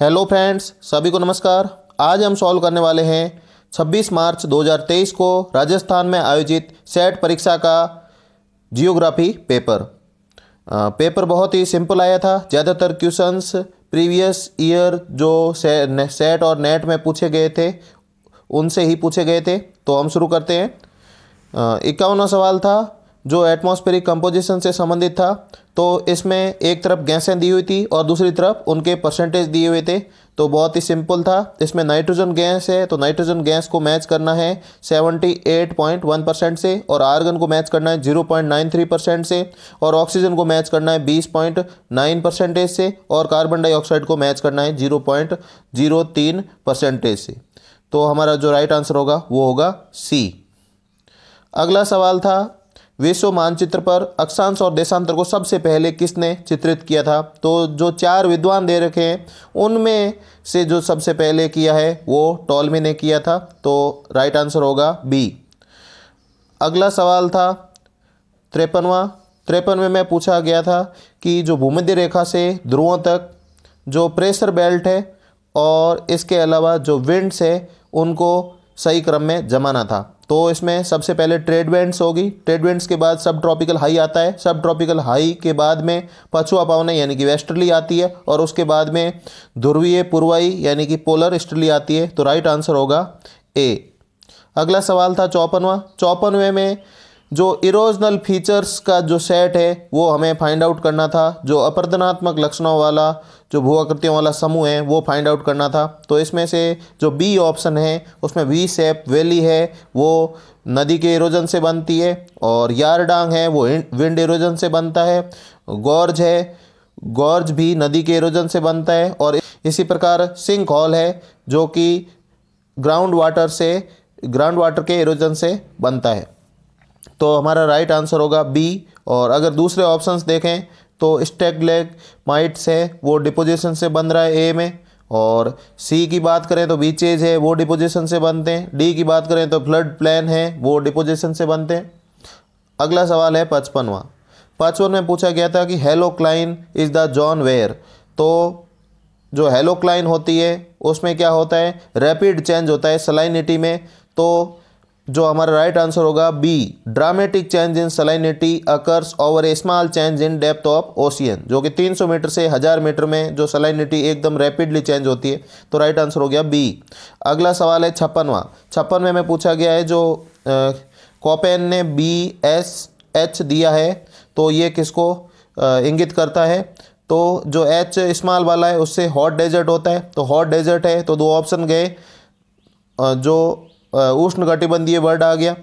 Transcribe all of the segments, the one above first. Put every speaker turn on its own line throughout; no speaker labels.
hello friends सभी को नमस्कार आज हम सॉल्व करने वाले हैं 26 मार्च 2023 को राजस्थान में आयोजित सेट परीक्षा का जियोग्राफी पेपर पेपर बहुत ही सिंपल आया था ज़्यादातर क्वेश्चंस प्रीवियस ईयर जो से, सेट और नेट में पूछे गए थे उनसे ही पूछे गए थे तो हम शुरू करते हैं इक्यावन सवाल था जो एटमॉस्फेरिक कंपोजिशन से संबंधित था तो इसमें एक तरफ गैसें दी हुई थी और दूसरी तरफ उनके परसेंटेज दिए हुए थे तो बहुत ही सिंपल था इसमें नाइट्रोजन गैस है तो नाइट्रोजन गैस को मैच करना है 78.1 परसेंट से और आर्गन को मैच करना है 0.93 परसेंट से और ऑक्सीजन को मैच करना है 20.9 परसेंटेज से और कार्बन डाइऑक्साइड को मैच करना है जीरो परसेंटेज से तो हमारा जो राइट आंसर होगा वो होगा सी अगला सवाल था विश्व मानचित्र पर अक्षांश और देशांतर को सबसे पहले किसने चित्रित किया था तो जो चार विद्वान दे रखे हैं उनमें से जो सबसे पहले किया है वो टॉलमी ने किया था तो राइट आंसर होगा बी अगला सवाल था त्रेपनवा त्रेपन में पूछा गया था कि जो भूमध्य रेखा से ध्रुवों तक जो प्रेशर बेल्ट है और इसके अलावा जो विंड्स है उनको सही क्रम में जमाना था तो इसमें सबसे पहले ट्रेड वेंट्स होगी ट्रेड वेंट्स के बाद सब ट्रॉपिकल हाई आता है सब ट्रॉपिकल हाई के बाद में पछुआ पावना यानी कि वेस्टर्ली आती है और उसके बाद में ध्रुवीय पूर्वाई यानी कि पोलर ईस्टर्ली आती है तो राइट आंसर होगा ए अगला सवाल था चौपनवा चौपनवे में जो इरोजनल फीचर्स का जो सेट है वो हमें फाइंड आउट करना था जो अपर्दनात्मक लक्षणों वाला जो भूआकृतियों वाला समूह है वो फाइंड आउट करना था तो इसमें से जो बी ऑप्शन है उसमें वी सेप वैली है वो नदी के इरोजन से बनती है और यारडांग है वो विंड इरोजन से बनता है गौरज है गौरज भी नदी के इरोजन से बनता है और इसी प्रकार सिंक हॉल है जो कि ग्राउंड वाटर से ग्राउंड वाटर के इरोजन से बनता है तो हमारा राइट आंसर होगा बी और अगर दूसरे ऑप्शंस देखें तो स्टेक लेग माइट्स है वो डिपोजिशन से बन रहा है ए में और सी की बात करें तो बीचेज है वो डिपोजिशन से बनते हैं डी की बात करें तो फ्लड प्लान है वो डिपोजिशन से बनते हैं अगला सवाल है पचपनवा पचपन में पूछा गया था कि halocline is the zone where तो जो क्लाइन होती है उसमें क्या होता है रैपिड चेंज होता है सलाइनिटी में तो जो हमारा राइट आंसर होगा B dramatic change in salinity occurs over a small change in depth of ocean जो कि 300 मीटर से 1000 मीटर में जो सलाइनिटी एकदम रैपिडली चेंज होती है तो राइट आंसर हो गया बी अगला सवाल है छप्पनवा छप्पन में हमें पूछा गया है जो कॉपेन ने बी एस एच दिया है तो ये किसको इंगित करता है तो जो एच स्मॉल वाला है उससे हॉट डेजर्ट होता है तो हॉट डेजर्ट है तो दो ऑप्शन गए जो उष्ण कटिबंधीय वर्ड आ गया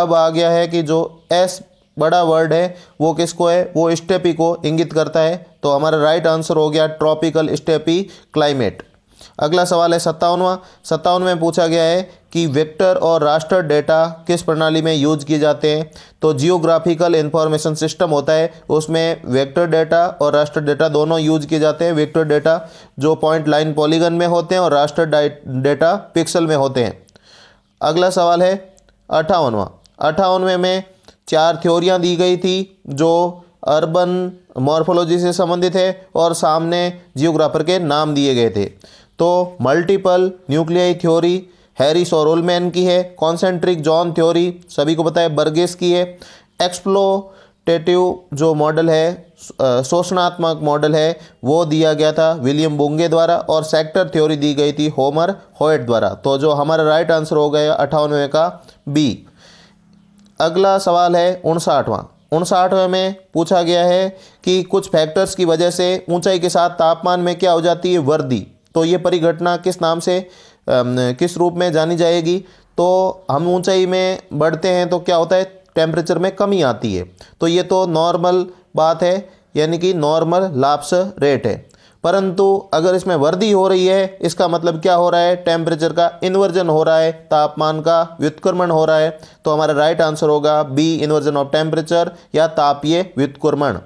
अब आ गया है कि जो एस बड़ा वर्ड है वो किसको है वो स्टेपी को इंगित करता है तो हमारा राइट आंसर हो गया ट्रॉपिकल स्टेपी क्लाइमेट अगला सवाल है सत्तावनवा सत्तावन में पूछा गया है कि वेक्टर और राष्ट्र डेटा किस प्रणाली में यूज किए जाते हैं तो जियोग्राफिकल इंफॉर्मेशन सिस्टम होता है उसमें वेक्टर डेटा और राष्ट्र डेटा दोनों यूज किए जाते हैं वेक्टर डेटा जो पॉइंट लाइन पॉलीगन में होते हैं और राष्ट्र डेटा पिक्सल में होते हैं अगला सवाल है अठावनवा अठावनवे में चार थ्योरियाँ दी गई थी जो अर्बन मॉर्फोलॉजी से संबंधित है और सामने जियोग्राफर के नाम दिए गए थे तो मल्टीपल न्यूक्लियाई थ्योरी हैरिस और ओलमैन की है कॉन्सेंट्रिक जॉन थ्योरी सभी को पता है बर्गेस की है एक्सप्लोटेटिव जो मॉडल है शोषणात्मक मॉडल है वो दिया गया था विलियम बोंगे द्वारा और सेक्टर थ्योरी दी गई थी होमर होएट द्वारा तो जो हमारा राइट आंसर हो गया अठानवे का बी अगला सवाल है उनसाठवां उनसाठवें में पूछा गया है कि कुछ फैक्टर्स की वजह से ऊंचाई के साथ तापमान में क्या हो जाती है वर्दी तो ये परिघटना किस नाम से किस रूप में जानी जाएगी तो हम ऊंचाई में बढ़ते हैं तो क्या होता है टेम्परेचर में कमी आती है तो ये तो नॉर्मल बात है यानी कि नॉर्मल लाप्स रेट है परंतु अगर इसमें वृद्धि हो रही है इसका मतलब क्या हो रहा है टेम्परेचर का इन्वर्जन हो रहा है तापमान का व्युत्क्रमण हो रहा है तो हमारा राइट आंसर होगा बी इन्वर्जन ऑफ टेम्परेचर या तापीय व्युत्क्रमण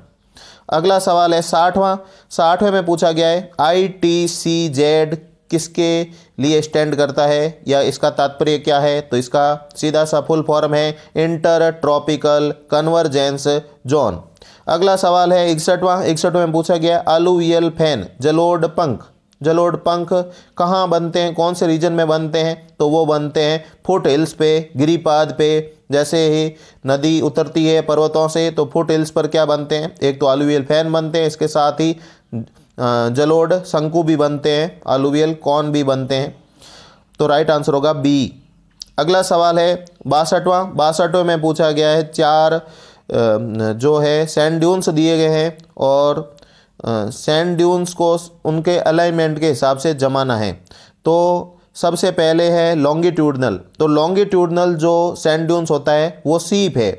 अगला सवाल है साठवां साठवें में पूछा गया है आई टी सी जेड किसके लिए स्टैंड करता है या इसका तात्पर्य क्या है तो इसका सीधा सा फुल फॉर्म है इंटर ट्रॉपिकल कन्वर्जेंस जोन अगला सवाल है इकसठवां में पूछा गया अलूवियल फैन जलोड पंख जलोड पंख कहाँ बनते हैं कौन से रीजन में बनते हैं तो वो बनते हैं फुट हिल्स पे गिरीपाद पे जैसे ही नदी उतरती है पर्वतों से तो फुट हिल्स पर क्या बनते हैं एक तो अलूवियल फैन बनते हैं इसके साथ ही जलोड शंकु भी बनते हैं अलूवियल कौन भी बनते हैं तो राइट आंसर होगा बी अगला सवाल है बासठवां बासठवें में पूछा गया है चार जो है सैंड ड्यून्स दिए गए हैं और सैंड ड्यून्स को उनके अलाइनमेंट के हिसाब से जमाना है तो सबसे पहले है लॉन्गिट्यूडनल तो लॉन्गिट्यूडनल जो सैंड ड्यून्स होता है वो सीप है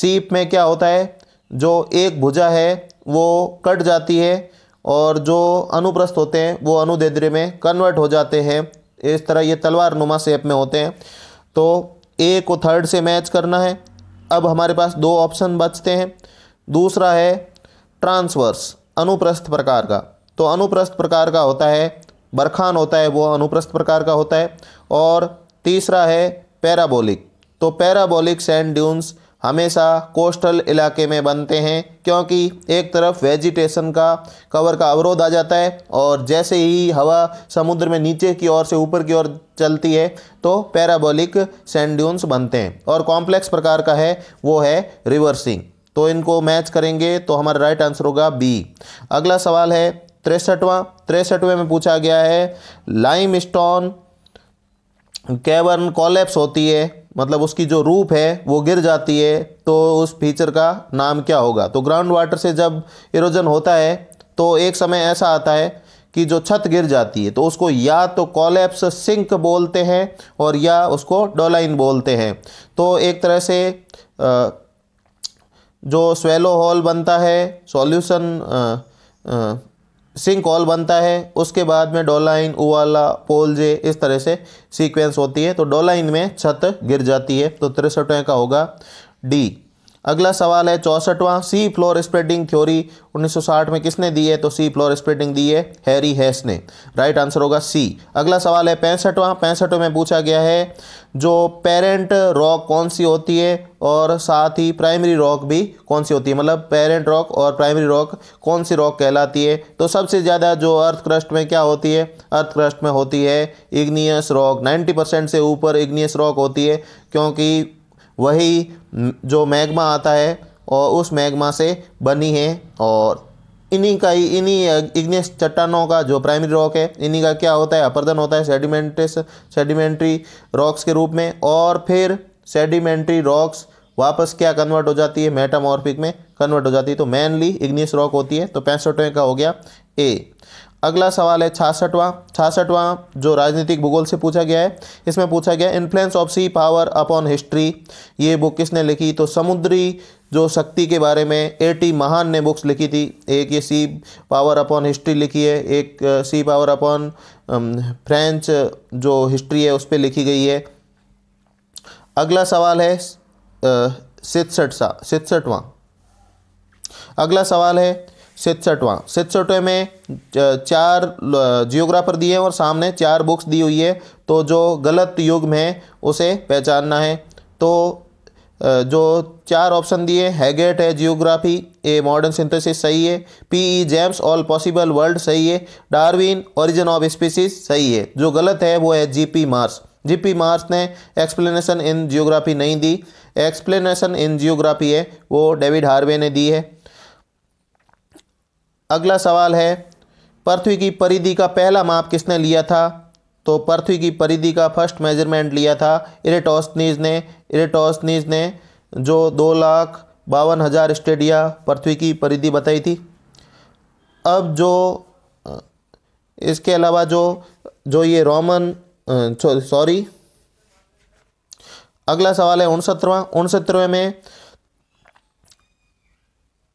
सीप में क्या होता है जो एक भुजा है वो कट जाती है और जो अनुप्रस्थ होते हैं वो अनुदेद्रे में कन्वर्ट हो जाते हैं इस तरह ये तलवार नुमा सेप में होते हैं तो ए को थर्ड से मैच करना है अब हमारे पास दो ऑप्शन बचते हैं दूसरा है ट्रांसवर्स अनुप्रस्थ प्रकार का तो अनुप्रस्थ प्रकार का होता है बरखान होता है वो अनुप्रस्थ प्रकार का होता है और तीसरा है पैराबोलिक तो पैराबोलिक सैंड ड्यून्स हमेशा कोस्टल इलाके में बनते हैं क्योंकि एक तरफ वेजिटेशन का कवर का अवरोध आ जाता है और जैसे ही हवा समुद्र में नीचे की ओर से ऊपर की ओर चलती है तो पैराबोलिक सेंड्यून्स बनते हैं और कॉम्प्लेक्स प्रकार का है वो है रिवर्सिंग तो इनको मैच करेंगे तो हमारा राइट आंसर होगा बी अगला सवाल है तिरसठवा तिरसठवें में पूछा गया है लाइम स्टोन कैवर्न कॉलेप्स होती है मतलब उसकी जो रूप है वो गिर जाती है तो उस फीचर का नाम क्या होगा तो ग्राउंड वाटर से जब इरोजन होता है तो एक समय ऐसा आता है कि जो छत गिर जाती है तो उसको या तो कॉलेप्स सिंक बोलते हैं और या उसको डोलाइन बोलते हैं तो एक तरह से जो स्वेलो हॉल बनता है सॉल्यूशन सिंक ऑल बनता है उसके बाद में डोलाइन उवाला पोलजे इस तरह से सीक्वेंस होती है तो डोलाइन में छत गिर जाती है तो तिरसठवें का होगा डी अगला सवाल है चौसठवां सी फ्लोर स्प्रेडिंग थ्योरी 1960 में किसने दी है तो सी फ्लोर स्प्रेडिंग दी है हैरी हैस ने राइट आंसर होगा सी अगला सवाल है पैंसठवां पैंसठवें में पूछा गया है जो पेरेंट रॉक कौन सी होती है और साथ ही प्राइमरी रॉक भी कौन सी होती है मतलब पेरेंट रॉक और प्राइमरी रॉक कौन सी रॉक कहलाती है तो सबसे ज़्यादा जो अर्थ क्रस्ट में क्या होती है अर्थ क्रस्ट में होती है इग्नियस रॉक 90 परसेंट से ऊपर इग्नियस रॉक होती है क्योंकि वही जो मैग्मा आता है और उस मैग्मा से बनी है और इन्हीं का ही इन्हीं इग्नियस चट्टानों का जो प्राइमरी रॉक है इन्हीं का क्या होता है अपर्दन होता है सेडिमेंटिस सेडिमेंट्री रॉक्स के रूप में और फिर सेडिमेंट्री रॉक्स वापस क्या कन्वर्ट हो जाती है मेटामॉर्फिक में कन्वर्ट हो जाती है तो मेनली इग्नियस रॉक होती है तो पैंसठवें का हो गया ए अगला सवाल है छासठवां छासठवां जो राजनीतिक भूगोल से पूछा गया है इसमें पूछा गया influence of sea power upon history ये बुक किसने लिखी तो समुद्री जो शक्ति के बारे में ए टी महान ने बुक्स लिखी थी एक ये सी पावर अपॉन हिस्ट्री लिखी है एक सी पावर अपॉन फ्रेंच जो हिस्ट्री है उस पर लिखी गई है अगला सवाल है सितसठ सा सितसठवा अगला सवाल है सितसठवा सितसठवें में चार जियोग्राफर दिए हैं और सामने चार बुक्स दी हुई है तो जो गलत युग में उसे पहचानना है तो जो चार ऑप्शन दिए हैगेट है जियोग्राफी ए मॉडर्न सिंथेसिस सही है P E James all possible world सही है डार्विन ओरिजिन ऑफ स्पीसीज सही है जो गलत है वो है G P Marsh G P Marsh ने एक्सप्लेनेशन इन जियोग्राफी नहीं दी एक्सप्लेनेशन इन जियोग्राफी है वो डेविड हार्वे ने दी है अगला सवाल है पृथ्वी की परिधि का पहला माप किसने लिया था तो पृथ्वी की परिधि का फर्स्ट मेजरमेंट लिया था इरेटोस्नीज ने इरेटोस्नीज ने जो दो लाख बावन हज़ार स्टेडिया पृथ्वी की परिधि बताई थी अब जो इसके अलावा जो जो ये रोमन सॉरी अगला सवाल है उनसत्तरवा उनसत्तरवें में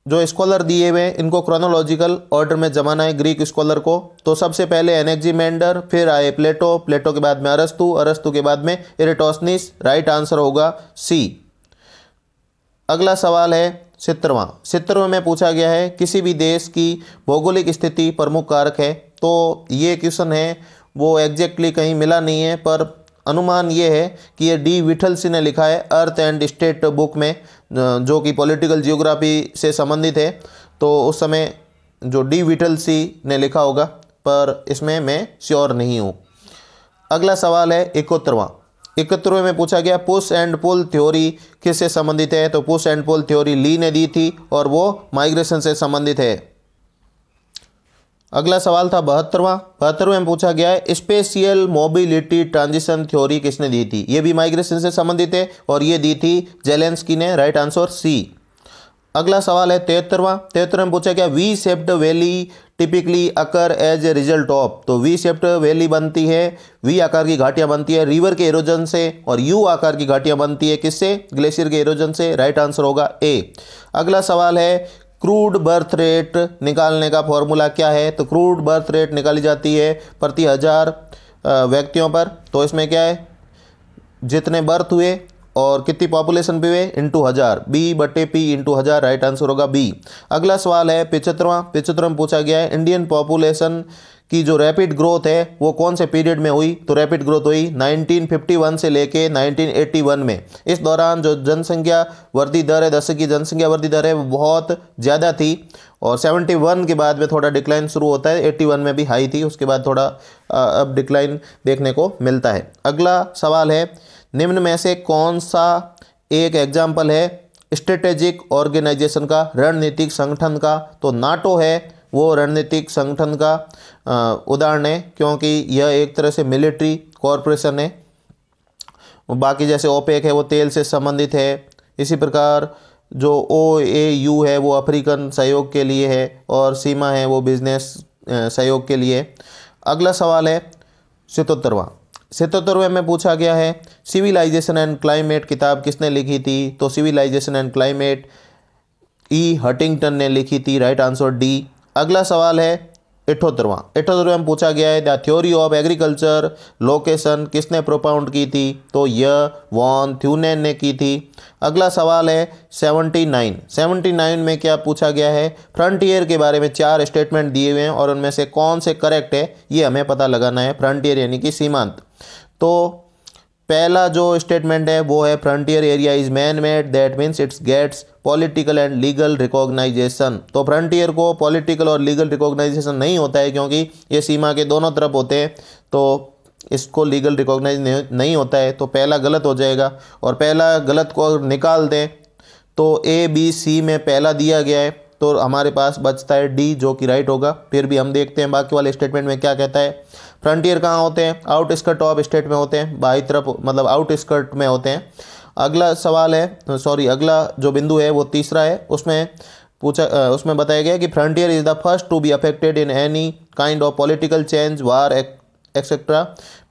जो स्कॉलर दिए हुए हैं इनको क्रोनोलॉजिकल ऑर्डर में जमाना है ग्रीक स्कॉलर को तो सबसे पहले एनेक्जीमेंडर फिर आए प्लेटो प्लेटो के बाद में अरस्तु अरस्तु के बाद में इरेटोसनिस राइट आंसर होगा सी अगला सवाल है सित्रवा सित्रवा में पूछा गया है किसी भी देश की भौगोलिक स्थिति प्रमुख कारक है तो ये क्वेश्चन है वो एग्जैक्टली कहीं मिला नहीं है पर अनुमान ये है कि ये डी विठल सिंह ने लिखा है अर्थ एंड स्टेट बुक में जो कि पॉलिटिकल जियोग्राफी से संबंधित है तो उस समय जो डी विठल सी ने लिखा होगा पर इसमें मैं श्योर नहीं हूँ अगला सवाल है इकोत्तरवा इकहत्तरवें में पूछा गया पुश एंड पुल थ्योरी किससे संबंधित है तो push and pull theory Lee ने दी थी और वो माइग्रेशन से संबंधित है अगला सवाल था बहत्तरवां बहत्तरवें में पूछा गया है स्पेशियल मोबिलिटी ट्रांजिशन थ्योरी किसने दी थी ये भी माइग्रेशन से संबंधित है और ये दी थी जेलेंसकी ने राइट आंसर सी अगला सवाल है तिहत्तरवा तिहत्तर में पूछा गया V shaped valley typically occur as a result of तो वी सेप्ट वैली बनती है वी आकार की घाटियाँ बनती है रिवर के एरोजन से और यू आकार की घाटियाँ बनती है किससे ग्लेशियर के एरोजन से राइट आंसर होगा ए अगला सवाल है क्रूड बर्थ रेट निकालने का फॉर्मूला क्या है तो क्रूड बर्थ रेट निकाली जाती है प्रति हज़ार व्यक्तियों पर तो इसमें क्या है जितने बर्थ हुए और कितनी पॉपुलेशन भी हुए इंटू हज़ार बी बटे पी इंटू हज़ार राइट आंसर होगा बी अगला सवाल है पिछहत्तरवा पिछहत्तर में पूछा गया है इंडियन पॉपुलेशन की जो रैपिड ग्रोथ है वो कौन से पीरियड में हुई तो रैपिड ग्रोथ हुई 1951 से लेके 1981 में इस दौरान जो जनसंख्या वृद्धि दर है दशक की जनसंख्या वृद्धि दर है वो बहुत ज़्यादा थी और 71 के बाद में थोड़ा डिक्लाइन शुरू होता है 81 में भी हाई थी उसके बाद थोड़ा अब डिक्लाइन देखने को मिलता है अगला सवाल है निम्न में से कौन सा एक एग्जाम्पल है स्ट्रेटेजिक ऑर्गेनाइजेशन का रणनीतिक संगठन का तो नाटो है वो रणनीतिक संगठन का उदाहरण है क्योंकि यह एक तरह से मिलिट्री कॉरपोरेशन है बाकी जैसे ओपेक है वो तेल से संबंधित है इसी प्रकार जो ओ ए यू है वो अफ्रीकन सहयोग के लिए है और सीमा है वो बिजनेस सहयोग के लिए अगला सवाल है सितोत्तरवा सितोत्तरवें में पूछा गया है सिविलाइजेशन एंड क्लाइमेट किताब किसने लिखी थी तो civilisation and climate E Huntington ने लिखी थी राइट आंसर डी अगला सवाल है इठोत्तरवा इठोत्तरवा में पूछा गया है the theory of agriculture location किसने प्रोपाउंड की थी तो यह वॉन थ्यूनेन ने की थी अगला सवाल है सेवनटी नाइन सेवनटी नाइन में क्या पूछा गया है फ्रंटियर के बारे में चार स्टेटमेंट दिए हुए हैं और उनमें से कौन से करेक्ट है ये हमें पता लगाना है फ्रंटियर यानी कि सीमांत तो पहला जो स्टेटमेंट है वो है frontier area is man made that means it's gets political and legal recognition तो फ्रंटियर को पॉलिटिकल और लीगल रिकॉग्नाइजेशन नहीं होता है क्योंकि ये सीमा के दोनों तरफ होते हैं तो इसको लीगल रिकॉग्नाइज नहीं होता है तो पहला गलत हो जाएगा और पहला गलत को निकाल दें तो ए बी सी में पहला दिया गया है तो हमारे पास बचता है डी जो कि राइट होगा फिर भी हम देखते हैं बाकी वाले स्टेटमेंट में क्या कहता है फ्रंटियर कहाँ होते हैं आउट स्कर्ट ऑफ स्टेट में होते हैं बाई तरफ मतलब आउट स्कर्ट में होते हैं अगला सवाल है सॉरी अगला जो बिंदु है वो तीसरा है उसमें पूछा उसमें बताया गया कि frontier is the first to be affected in any kind of political change war etcetera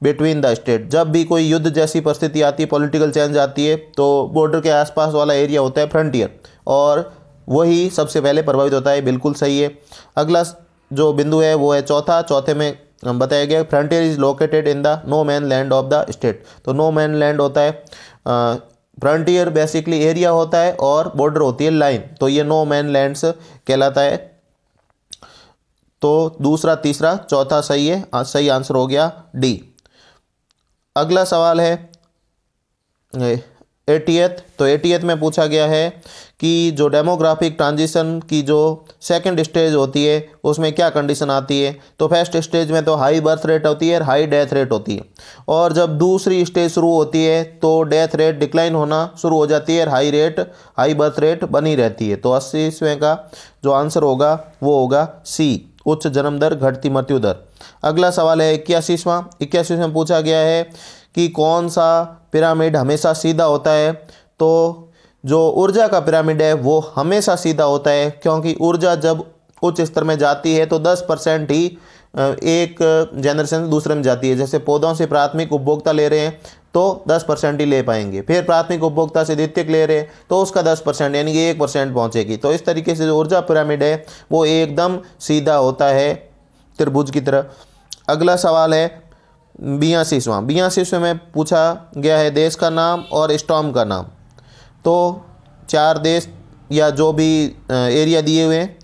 between the state जब भी कोई युद्ध जैसी परिस्थिति आती है पॉलिटिकल चेंज आती है तो बॉर्डर के आसपास वाला एरिया होता है फ्रंटियर और वही सबसे पहले प्रभावित होता है बिल्कुल सही है अगला जो बिंदु है वो है चौथा चौथे में बताया गया frontier is located in the no man land of the state तो नो मैन लैंड होता है फ्रंटियर बेसिकली एरिया होता है और बॉर्डर होती है लाइन तो ये नो मैन लैंड कहलाता है तो दूसरा तीसरा चौथा सही है सही आंसर हो गया डी अगला सवाल है एटीएथ तो एटीएथ में पूछा गया है कि जो डेमोग्राफिक ट्रांजिशन की जो सेकंड स्टेज होती है उसमें क्या कंडीशन आती है तो फर्स्ट स्टेज में तो हाई बर्थ रेट होती है और हाई डेथ रेट होती है और जब दूसरी स्टेज शुरू होती है तो डेथ रेट डिक्लाइन होना शुरू हो जाती है और high rate high birth rate बनी रहती है तो अस्सीवें का जो आंसर होगा वो होगा सी उच्च जन्म दर घटती मृत्यु दर अगला सवाल है इक्यासीसवां में पूछा गया है कि कौन सा पिरामिड हमेशा सीधा होता है तो जो ऊर्जा का पिरामिड है वो हमेशा सीधा होता है क्योंकि ऊर्जा जब उच्च स्तर में जाती है तो 10 परसेंट ही एक जनरेशन से दूसरे में जाती है जैसे पौधों से प्राथमिक उपभोक्ता ले रहे हैं तो 10 परसेंट ही ले पाएंगे फिर प्राथमिक उपभोक्ता से द्वितीयक ले रहे हैं तो उसका 10 परसेंट यानी कि एक परसेंट पहुँचेगी तो इस तरीके से जो ऊर्जा पिरामिड है वो एकदम सीधा होता है त्रिभुज की तरह अगला सवाल है बयासीसवां बयासीसवें में पूछा गया है देश का नाम और स्टॉम का नाम तो चार देश या जो भी एरिया दिए हुए हैं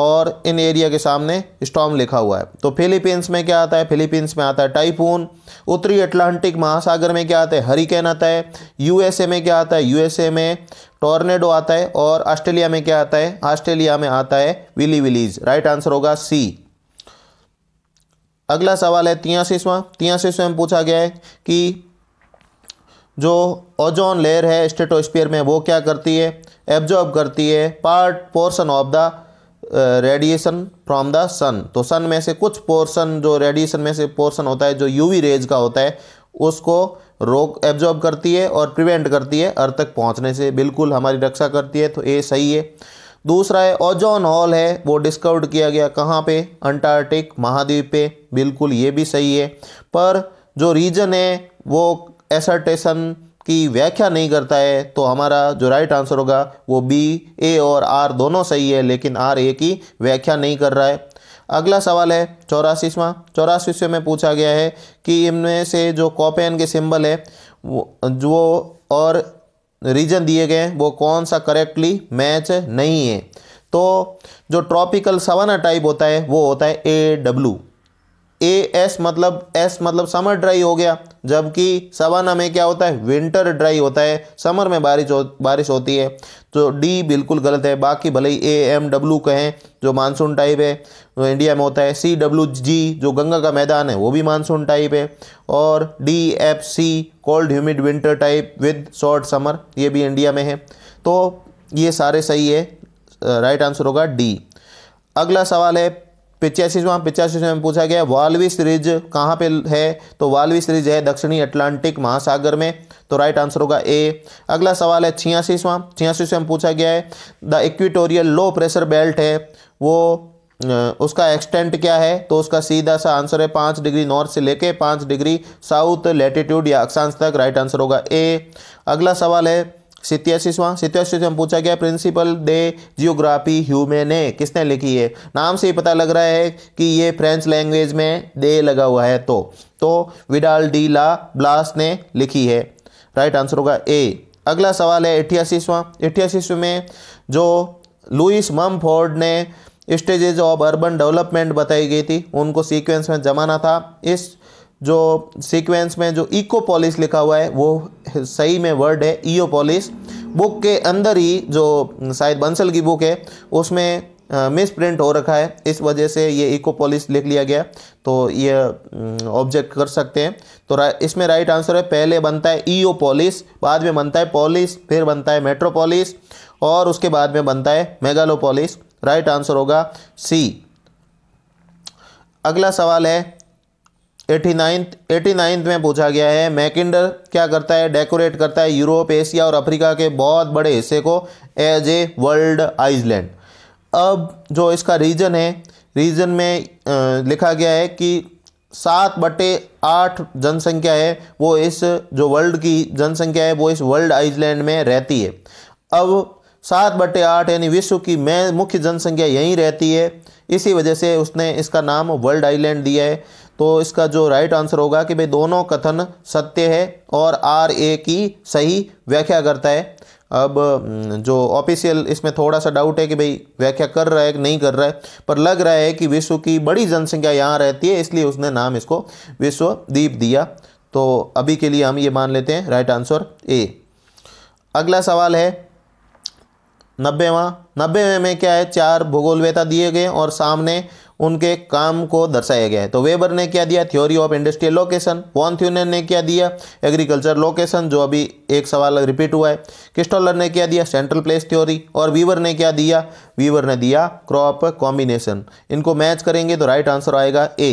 और इन एरिया के सामने स्टॉम लिखा हुआ है तो फिलीपींस में क्या आता है फिलीपींस में आता है टाइफून उत्तरी अटलांटिक महासागर में क्या आता है हरिकेन आता है यूएसए में क्या आता है यूएसए में टॉर्नेडो आता है और ऑस्ट्रेलिया में क्या आता है ऑस्ट्रेलिया में आता है विली विलीज राइट आंसर होगा सी अगला सवाल है तियासीसवां तियासीसवें में पूछा गया है कि जो ओजोन लेयर है स्टेटोस्पियर में वो क्या करती है एब्जॉर्ब करती है part portion of the radiation from the sun तो सन में से कुछ पोर्शन जो रेडिएशन में से पोर्शन होता है जो यूवी रेज का होता है उसको रोक एब्जॉर्ब करती है और प्रिवेंट करती है अर्थ तक पहुंचने से बिल्कुल हमारी रक्षा करती है तो ये सही है दूसरा है ओजोन हॉल है वो डिस्कवर्ड किया गया कहाँ पे अंटार्कटिक महाद्वीप पे बिल्कुल ये भी सही है पर जो रीजन है वो एसर्टेशन की व्याख्या नहीं करता है तो हमारा जो राइट आंसर होगा वो बी ए और आर दोनों सही है लेकिन आर ए की व्याख्या नहीं कर रहा है अगला सवाल है चौरासीसवा चौरासीसवें में पूछा गया है कि इनमें से जो कॉपेन के सिंबल है वो जो और रीजन दिए गए हैं वो कौन सा करेक्टली मैच नहीं है तो जो ट्रॉपिकल सवाना टाइप होता है वो होता है ए डब्ल्यू ए एस मतलब एस मतलब समर ड्राई हो गया जबकि सवाना में क्या होता है विंटर ड्राई होता है समर में बारिश हो बारिश होती है तो डी बिल्कुल गलत है बाकी भले ही ए एम डब्ल्यू कहें जो मानसून टाइप है जो इंडिया में होता है सी डब्ल्यू जी जो गंगा का मैदान है वो भी मानसून टाइप है और D F C cold humid winter type with short summer ये भी इंडिया में है तो ये सारे सही है राइट आंसर होगा डी अगला सवाल है पिचासीवा पिचासीवा में पूछा गया वाल्वी सीरीज कहाँ पे है तो वाल्वी सीरीज है दक्षिणी अटलांटिक महासागर में तो राइट आंसर होगा ए अगला सवाल है छियासीसवां छियासीसवें पूछा गया है the equatorial low pressure belt है वो उसका एक्सटेंट क्या है तो उसका सीधा सा आंसर है पाँच डिग्री नॉर्थ से लेके पाँच डिग्री साउथ लेटिट्यूड या अक्षांश तक राइट आंसर होगा ए अगला सवाल है सितियासीसवां सितियासीसवां पूछा गया प्रिंसिपल दे जियोग्राफी ह्यूमे ने किसने लिखी है नाम से ही पता लग रहा है कि ये फ्रेंच लैंग्वेज में दे लगा हुआ है तो तो विडाल डी ला ब्लास ने लिखी है राइट आंसर होगा ए अगला सवाल है अठासीसवां अठासीसवें में जो लुइस मम ने स्टेजेज ऑफ अर्बन डेवलपमेंट बताई गई थी उनको सीक्वेंस में जमाना था इस जो सीक्वेंस में जो इको पॉलिस लिखा हुआ है वो सही में वर्ड है ईओ पॉलिस बुक के अंदर ही जो शायद बंसल की बुक है उसमें मिस प्रिंट हो रखा है इस वजह से ये इको पॉलिस लिख लिया गया तो ये ऑब्जेक्ट कर सकते हैं तो इसमें राइट आंसर है पहले बनता है ईओ e पॉलिस बाद में बनता है पॉलिस फिर बनता है मेट्रोपोलिस और उसके बाद में बनता है मेगालोपोलिस राइट आंसर होगा सी अगला सवाल है एटी नाइन्थ एटी नाइन्थ में पूछा गया है मैकिंडर क्या करता है डेकोरेट करता है यूरोप एशिया और अफ्रीका के बहुत बड़े हिस्से को एज ए वर्ल्ड आइसलैंड अब जो इसका रीजन है रीजन में लिखा गया है कि सात बटे आठ जनसंख्या है वो इस जो वर्ल्ड की जनसंख्या है वो इस वर्ल्ड आइसलैंड में रहती है अब सात बटे आठ यानी विश्व की मैं मुख्य जनसंख्या यहीं रहती है इसी वजह से उसने इसका नाम वर्ल्ड आइलैंड दिया है तो इसका जो राइट आंसर होगा कि भाई दोनों कथन सत्य है और आर ए की सही व्याख्या करता है अब हम्म, जो ऑफिशियल इसमें थोड़ा सा डाउट है कि भाई व्याख्या कर रहा है कि नहीं कर रहा है पर लग रहा है कि विश्व की बड़ी जनसंख्या यहाँ रहती है इसलिए उसने नाम इसको विश्व दिया तो अभी के लिए हम ये मान लेते हैं राइट आंसर ए अगला सवाल है नब्बेवा नब्बेवें में क्या है चार भूगोलवेता दिए गए और सामने उनके काम को दर्शाया गया है तो वेबर ने क्या दिया theory of industrial location von Thunen ने क्या दिया एग्रीकल्चर लोकेशन जो अभी एक सवाल रिपीट हुआ है किस्टोलर ने क्या दिया सेंट्रल प्लेस थ्योरी और वीवर ने क्या दिया वीवर ने दिया क्रॉप कॉम्बिनेशन इनको मैच करेंगे तो राइट आंसर आएगा ए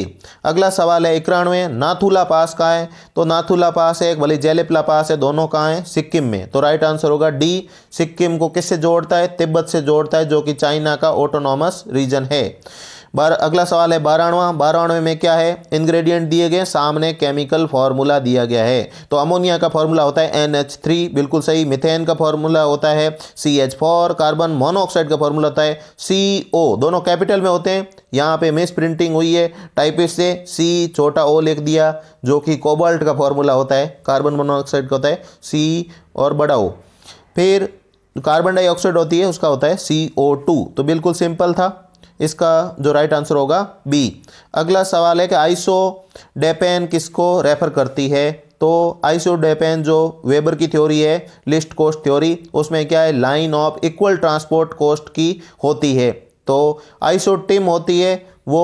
अगला सवाल है इक्यानवे नाथुला पास कहाँ है तो नाथुला पास है एक भले जेलेपला पास है दोनों कहाँ हैं सिक्किम में तो राइट आंसर होगा डी सिक्किम को किससे जोड़ता है तिब्बत से जोड़ता है जो कि चाइना का ऑटोनॉमस रीजन है बार अगला सवाल है बारहवा बारहवें में क्या है इंग्रेडिएंट दिए गए सामने केमिकल फार्मूला दिया गया है तो अमोनिया का फार्मूला होता है एन एच थ्री बिल्कुल सही मिथेन का फार्मूला होता है C H four carbon monoxide का फार्मूला होता है सी ओ दोनों कैपिटल में होते हैं यहाँ पे मिस प्रिंटिंग हुई है टाइपिस से सी छोटा ओ लिख दिया जो कि कोबाल्ट का फार्मूला होता है कार्बन मोनोऑक्साइड का होता है सी और बड़ा ओ फिर कार्बन डाइऑक्साइड होती है उसका होता है सी ओ टू तो बिल्कुल सिंपल था इसका जो राइट आंसर होगा बी अगला सवाल है कि आइसो डेपेन किसको रेफर करती है तो आइसो डेपेन जो वेबर की थ्योरी है लिस्ट कॉस्ट थ्योरी उसमें क्या है line of equal transport cost की होती है तो आइसो टिम होती है वो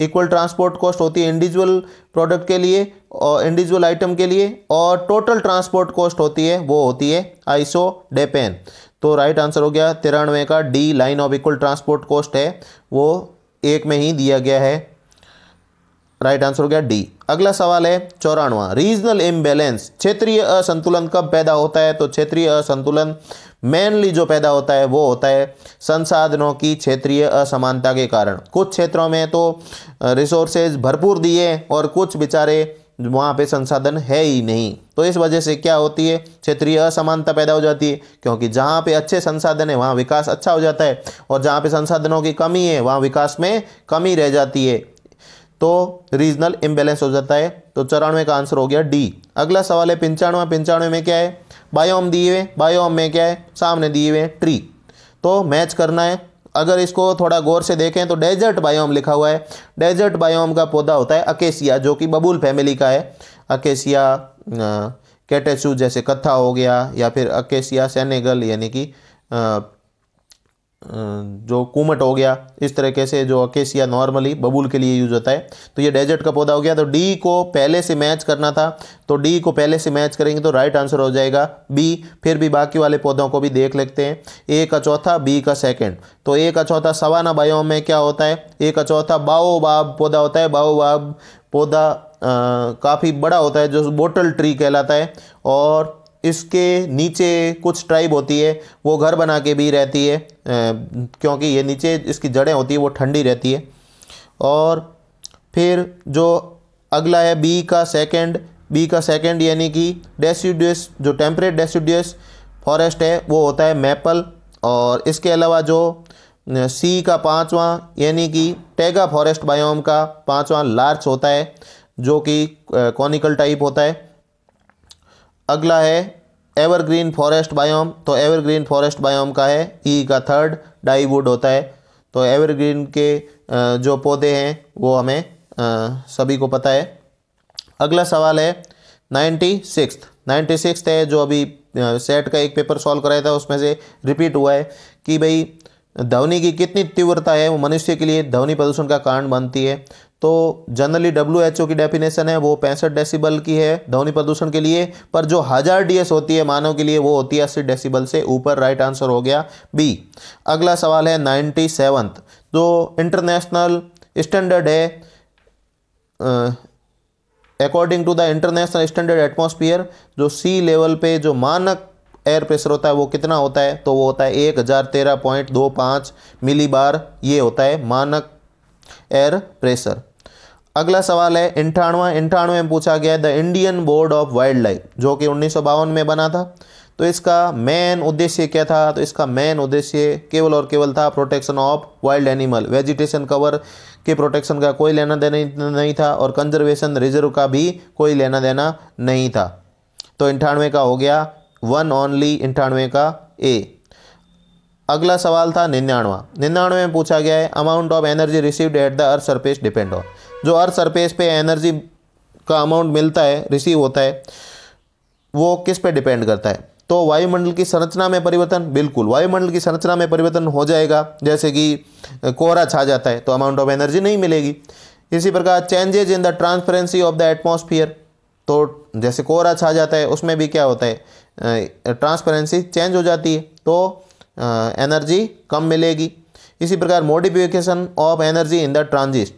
इक्वल ट्रांसपोर्ट कॉस्ट होती है इंडिविजुअल प्रोडक्ट के लिए और इंडिविजुअल आइटम के लिए और टोटल ट्रांसपोर्ट कॉस्ट होती है वो होती है आइसो डेपेन तो राइट आंसर हो गया तिरानवे का D line of equal transport cost है वो एक में ही दिया गया है राइट आंसर हो गया डी अगला सवाल है चौरानवा रीजनल इम्बेलेंस क्षेत्रीय असंतुलन कब पैदा होता है तो क्षेत्रीय असंतुलन मेनली जो पैदा होता है वो होता है संसाधनों की क्षेत्रीय असमानता के कारण कुछ क्षेत्रों में तो रिसोर्सेज भरपूर दिए और कुछ बेचारे वहाँ पे संसाधन है ही नहीं तो इस वजह से क्या होती है क्षेत्रीय असमानता पैदा हो जाती है क्योंकि जहाँ पे अच्छे संसाधन है वहाँ विकास अच्छा हो जाता है और जहाँ पे संसाधनों की कमी है वहाँ विकास में कमी रह जाती है तो रीजनल इम्बेलेंस हो जाता है तो चौरानवे का आंसर हो गया डी अगला सवाल है पंचानवे पंचानवे में क्या है बायोम दिए हुए बायोम में क्या है सामने दिए हुए ट्री तो मैच करना है अगर इसको थोड़ा गौर से देखें तो डेजर्ट बायोम लिखा हुआ है डेजर्ट बायोम का पौधा होता है अकेसिया जो कि बबूल फैमिली का है अकेसिया कैटेसू जैसे कत्था हो गया या फिर अकेसिया सेनेगल यानी कि जो कुमट हो गया इस तरीके से जो अकेसिया नॉर्मली बबूल के लिए यूज होता है तो ये डेजर्ट का पौधा हो गया तो डी को पहले से मैच करना था तो डी को पहले से मैच करेंगे तो राइट आंसर हो जाएगा बी फिर भी बाकी वाले पौधों को भी देख लेते हैं ए का चौथा बी का सेकंड तो ए का चौथा सवाना बायोम में क्या होता है ए का चौथा बाओबाब पौधा होता है बाओबाब पौधा काफ़ी बड़ा होता है जो बोटल ट्री कहलाता है और इसके नीचे कुछ ट्राइब होती है वो घर बना के भी रहती है क्योंकि ये नीचे इसकी जड़ें होती है वो ठंडी रहती है और फिर जो अगला है बी का सेकंड बी का सेकंड यानी कि डेसीडियस जो टेम्परेट डेसीडियस फॉरेस्ट है वो होता है मैपल और इसके अलावा जो सी का पाँचवा यानी कि टेगा फॉरेस्ट बायोम का पाँचवा लार्च होता है जो कि कॉनिकल टाइप होता है अगला है एवरग्रीन फॉरेस्ट बायोम तो एवरग्रीन फॉरेस्ट बायोम का है ई e का थर्ड डाई वुड होता है तो एवरग्रीन के जो पौधे हैं वो हमें सभी को पता है अगला सवाल है नाइन्टी सिक्स नाइन्टी सिक्स है जो अभी सेट का एक पेपर सॉल्व कराया था उसमें से रिपीट हुआ है कि भाई ध्वनि की कितनी तीव्रता है वो मनुष्य के लिए ध्वनि प्रदूषण का कारण बनती है तो जनरली डब्ल्यू एच ओ की डेफिनेशन है वो पैंसठ डेसिबल की है ध्वनि प्रदूषण के लिए पर जो हज़ार डीएस होती है मानव के लिए वो होती है अस्सी डेसिबल से ऊपर राइट आंसर हो गया बी अगला सवाल है नाइन्टी सेवंथ जो इंटरनेशनल स्टैंडर्ड है according to the international standard atmosphere जो सी लेवल पे जो मानक एयर प्रेशर होता है वो कितना होता है तो वो होता है एक हज़ार तेरह पॉइंट दो पाँच मिली बार ये होता है मानक एयर प्रेशर अगला सवाल है अंठानवे अंठानवे में पूछा गया है the Indian board of wildlife जो कि उन्नीस में बना था तो इसका मेन उद्देश्य क्या था तो इसका मेन उद्देश्य केवल और केवल था protection of wild animal vegetation cover के प्रोटेक्शन का कोई लेना देना नहीं था और कंजर्वेशन रिजर्व का भी कोई लेना देना नहीं था तो अंठानवे का हो गया वन ओनली अंठानवे का ए अगला सवाल था निन्यानवा निन्यानवे में पूछा गया है amount of energy received at the earth surface depend on जो अर्थ सरफेस पे एनर्जी का अमाउंट मिलता है रिसीव होता है वो किस पे डिपेंड करता है तो वायुमंडल की संरचना में परिवर्तन बिल्कुल वायुमंडल की संरचना में परिवर्तन हो जाएगा जैसे कि कोहरा छा जाता है तो अमाउंट ऑफ एनर्जी नहीं मिलेगी इसी प्रकार changes in the transparency of the atmosphere तो जैसे कोहरा छा जाता है उसमें भी क्या होता है ट्रांसपेरेंसी चेंज हो जाती है तो एनर्जी कम मिलेगी इसी प्रकार modification of energy in the transit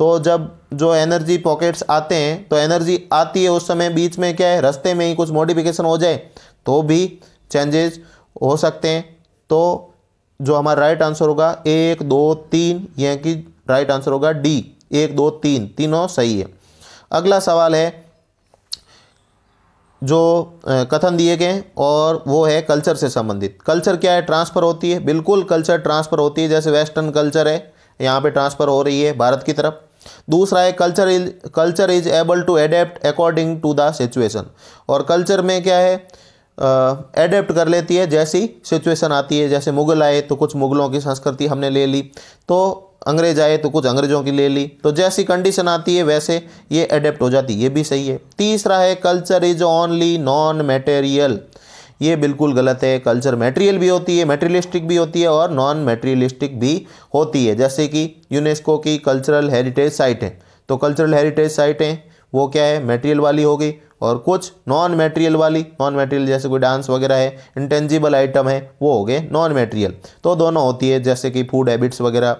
तो जब जो एनर्जी पॉकेट्स आते हैं तो एनर्जी आती है उस समय बीच में क्या है रस्ते में ही कुछ मॉडिफिकेशन हो जाए तो भी चेंजेस हो सकते हैं तो जो हमारा राइट आंसर होगा एक दो तीन यह कि राइट आंसर होगा डी एक दो तीन तीनों सही है अगला सवाल है जो कथन दिए गए और वो है कल्चर से संबंधित कल्चर क्या है ट्रांसफ़र होती है बिल्कुल कल्चर ट्रांसफ़र होती है जैसे वेस्टर्न कल्चर है यहाँ पे ट्रांसफ़र हो रही है भारत की तरफ दूसरा है culture is culture is able to adapt according to the situation और कल्चर में क्या है एडेप्ट कर लेती है जैसी सिचुएशन आती है जैसे मुगल आए तो कुछ मुगलों की संस्कृति हमने ले ली तो अंग्रेज आए तो कुछ अंग्रेजों की ले ली तो जैसी कंडीशन आती है वैसे ये एडेप्ट हो जाती है ये भी सही है तीसरा है culture is only non material ये बिल्कुल गलत है कल्चर मेटेरियल भी होती है मेटेरियलिस्टिक भी होती है और नॉन मेटेरियलिस्टिक भी होती है जैसे कि यूनेस्को की कल्चरल हेरिटेज साइट है तो कल्चरल हेरिटेज साइट हैं वो क्या है मेटेरियल वाली हो गई और कुछ नॉन मेटेरियल वाली नॉन मेटेरियल जैसे कोई डांस वगैरह है इंटेंजिबल आइटम है वो हो गए नॉन मेटेरियल तो दोनों होती है जैसे कि फूड हैबिट्स वगैरह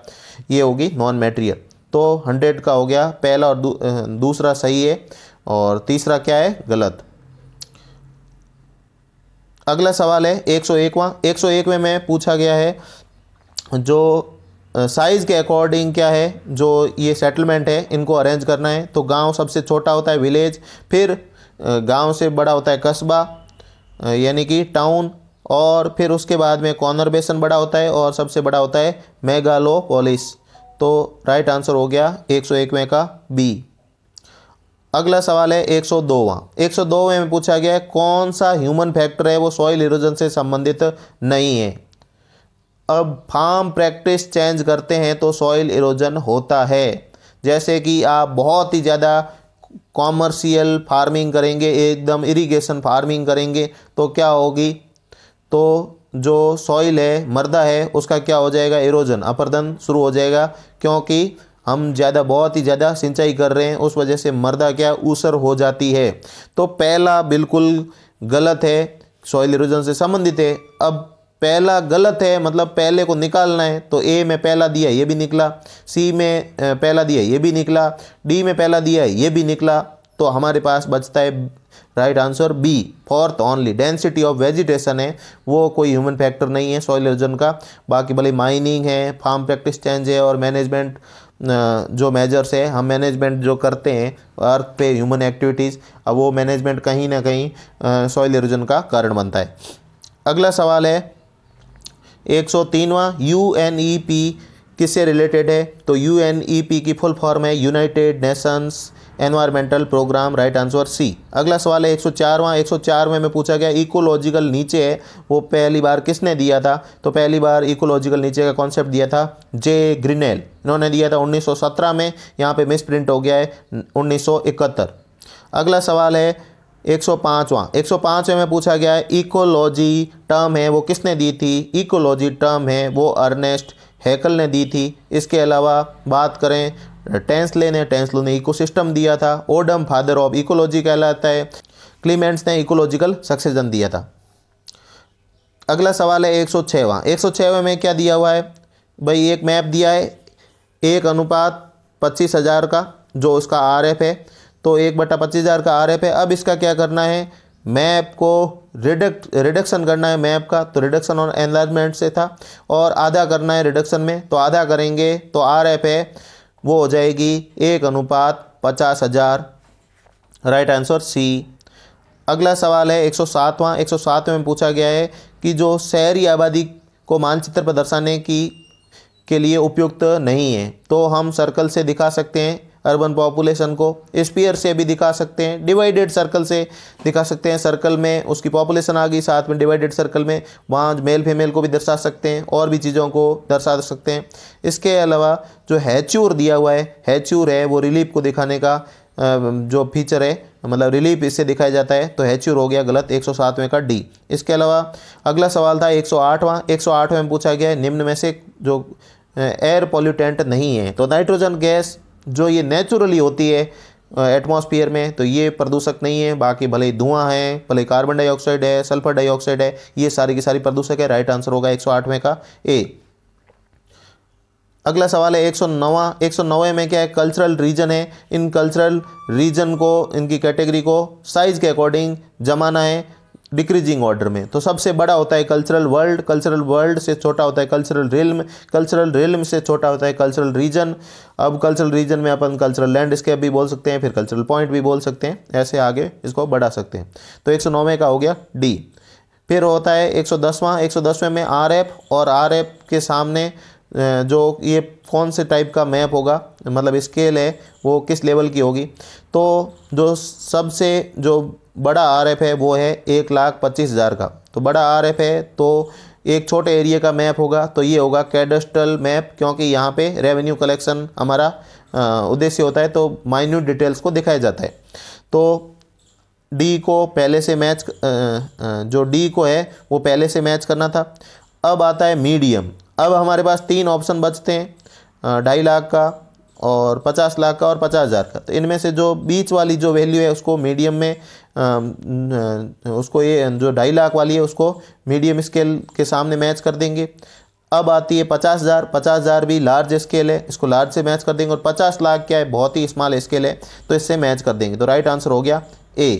ये होगी नॉन मेटेरियल तो हंड्रेड का हो गया पहला और दू, दूसरा सही है और तीसरा क्या है गलत अगला सवाल है एक सौ एकवा एक सौ एकवें में पूछा गया है जो साइज़ के अकॉर्डिंग क्या है जो ये सेटलमेंट है इनको अरेंज करना है तो गांव सबसे छोटा होता है विलेज फिर गांव से बड़ा होता है कस्बा यानी कि टाउन और फिर उसके बाद में कॉर्नर बेसन बड़ा होता है और सबसे बड़ा होता है मेगालोपोलिस तो राइट आंसर हो गया एक सौ एकवें का बी अगला सवाल है एक सौ दो में पूछा गया है कौन सा ह्यूमन फैक्टर है वो सॉइल इरोजन से संबंधित नहीं है अब फार्म प्रैक्टिस चेंज करते हैं तो सॉइल इरोजन होता है जैसे कि आप बहुत ही ज़्यादा कॉमर्शियल फार्मिंग करेंगे एकदम इरिगेशन फार्मिंग करेंगे तो क्या होगी तो जो सॉइल है मर्दा है उसका क्या हो जाएगा इरोजन अपरदन शुरू हो जाएगा क्योंकि हम ज़्यादा बहुत ही ज़्यादा सिंचाई कर रहे हैं उस वजह से मर्दा क्या ऊसर हो जाती है तो पहला बिल्कुल गलत है सॉइल इरोजन से संबंधित है अब पहला गलत है मतलब पहले को निकालना है तो ए में पहला दिया ये भी निकला सी में पहला दिया ये भी निकला डी में पहला दिया ये भी निकला तो हमारे पास बचता है right answer B fourth only density of vegetation है वो कोई ह्यूमन फैक्टर नहीं है सॉइल इरोजन का बाकी भले माइनिंग है फार्म प्रैक्टिस चेंज है और मैनेजमेंट जो मेजर्स है हम मैनेजमेंट जो करते हैं अर्थ पे ह्यूमन एक्टिविटीज़ अब वो मैनेजमेंट कहीं ना कहीं सॉइल इरोजन का कारण बनता है अगला सवाल है एक सौ तीनवा U N E e P किससे रिलेटेड है तो यू एन ई पी की फुल फॉर्म है United Nations environmental programme right answer C अगला सवाल है 104वां 104वें में पूछा गया इकोलॉजिकल नीचे है वो पहली बार किसने दिया था तो पहली बार इकोलॉजिकल नीचे का कॉन्सेप्ट दिया था जे ग्रिनेल इन्होंने दिया था 1917 में यहाँ पे मिस प्रिंट हो गया है इकहत्तर अगला सवाल है 105वां 105वें में पूछा गया है इकोलॉजी टर्म है वो किसने दी थी इकोलॉजी टर्म है वो अर्नेस्ट हैकल ने दी थी इसके अलावा बात करें टेंस ने टेंसलो ने इकोसिस्टम दिया था ओडम फादर ऑफ इकोलॉजी कहलाता है क्लीमेंट्स ने इकोलॉजिकल सक्सेजन दिया था अगला सवाल है एक सौ छवा एक सौ छवा में क्या दिया हुआ है भाई एक मैप दिया है एक अनुपात पच्चीस हज़ार का जो उसका आर एफ है तो एक बटा पच्चीस हज़ार का आर एफ है अब इसका क्या करना है मैप को रिडक्ट रिडक्शन करना है मैप का तो रिडक्शन और एनलाजमेंट से था और आधा करना है रिडक्शन में तो आधा करेंगे तो आर एफ है वो हो जाएगी एक अनुपात पचास हज़ार राइट आंसर सी अगला सवाल है एक सौ सातवां एक सौ सातवें में पूछा गया है कि जो शहरी आबादी को मानचित्र पर दर्शाने की के लिए उपयुक्त नहीं है तो हम सर्कल से दिखा सकते हैं अर्बन पॉपुलेशन को स्पीयर से भी दिखा सकते हैं डिवाइडेड सर्कल से दिखा सकते हैं सर्कल में उसकी पॉपुलेशन आ गई साथ में डिवाइडेड सर्कल में वहाँ मेल फीमेल को भी दर्शा सकते हैं और भी चीज़ों को दर्शा सकते हैं इसके अलावा जो हैच्यूर दिया हुआ है हैच्यूर है वो रिलीफ को दिखाने का जो फीचर है मतलब रिलीफ इससे दिखाया जाता है तो हैच्यूर हो गया गलत एक सौ का डी इसके अलावा अगला सवाल था सौ 108वें में पूछा गया है निम्न में से जो एयर पॉल्यूटेंट नहीं है तो नाइट्रोजन गैस जो ये नेचुरली होती है एटमॉस्फेयर में तो ये प्रदूषक नहीं है बाकी भले धुआं है भले कार्बन डाइऑक्साइड है सल्फर डाइऑक्साइड है ये सारी की सारी प्रदूषक है राइट आंसर होगा एक सौ में का ए अगला सवाल है एक सौ नवा एक सौ नवे में क्या है कल्चरल रीजन है इन कल्चरल रीजन को इनकी कैटेगरी को साइज़ के अकॉर्डिंग जमाना है डिक्रीजिंग ऑर्डर में तो सबसे बड़ा होता है कल्चरल वर्ल्ड कल्चरल वर्ल्ड से छोटा होता है कल्चरल में कल्चरल रिल्म से छोटा होता है कल्चरल रीजन अब कल्चरल रीजन में अपन कल्चरल लैंडस्केप भी बोल सकते हैं फिर कल्चरल पॉइंट भी बोल सकते हैं ऐसे आगे इसको बढ़ा सकते हैं तो एक का हो गया डी फिर होता है एक सौ दसवें में आर एफ और आर एफ के सामने जो ये कौन से टाइप का मैप होगा मतलब स्केल है वो किस लेवल की होगी तो जो सबसे जो बड़ा आरएफ है वो है एक लाख पच्चीस हज़ार का तो बड़ा आरएफ है तो एक छोटे एरिया का मैप होगा तो ये होगा कैडस्टल मैप क्योंकि यहाँ पे रेवेन्यू कलेक्शन हमारा उद्देश्य होता है तो माइन्यूट डिटेल्स को दिखाया जाता है तो डी को पहले से मैच जो डी को है वो पहले से मैच करना था अब आता है मीडियम अब हमारे पास तीन ऑप्शन बचते हैं ढाई लाख का और पचास लाख का और पचास हज़ार का तो इनमें से जो बीच वाली जो वैल्यू है उसको मीडियम में उसको ये जो ढाई लाख वाली है उसको मीडियम स्केल के सामने मैच कर देंगे अब आती है पचास हज़ार पचास हज़ार भी लार्ज स्केल है इसको लार्ज से मैच कर देंगे और पचास लाख क्या है बहुत ही स्मॉल स्केल है तो इससे मैच कर देंगे तो राइट आंसर हो गया ए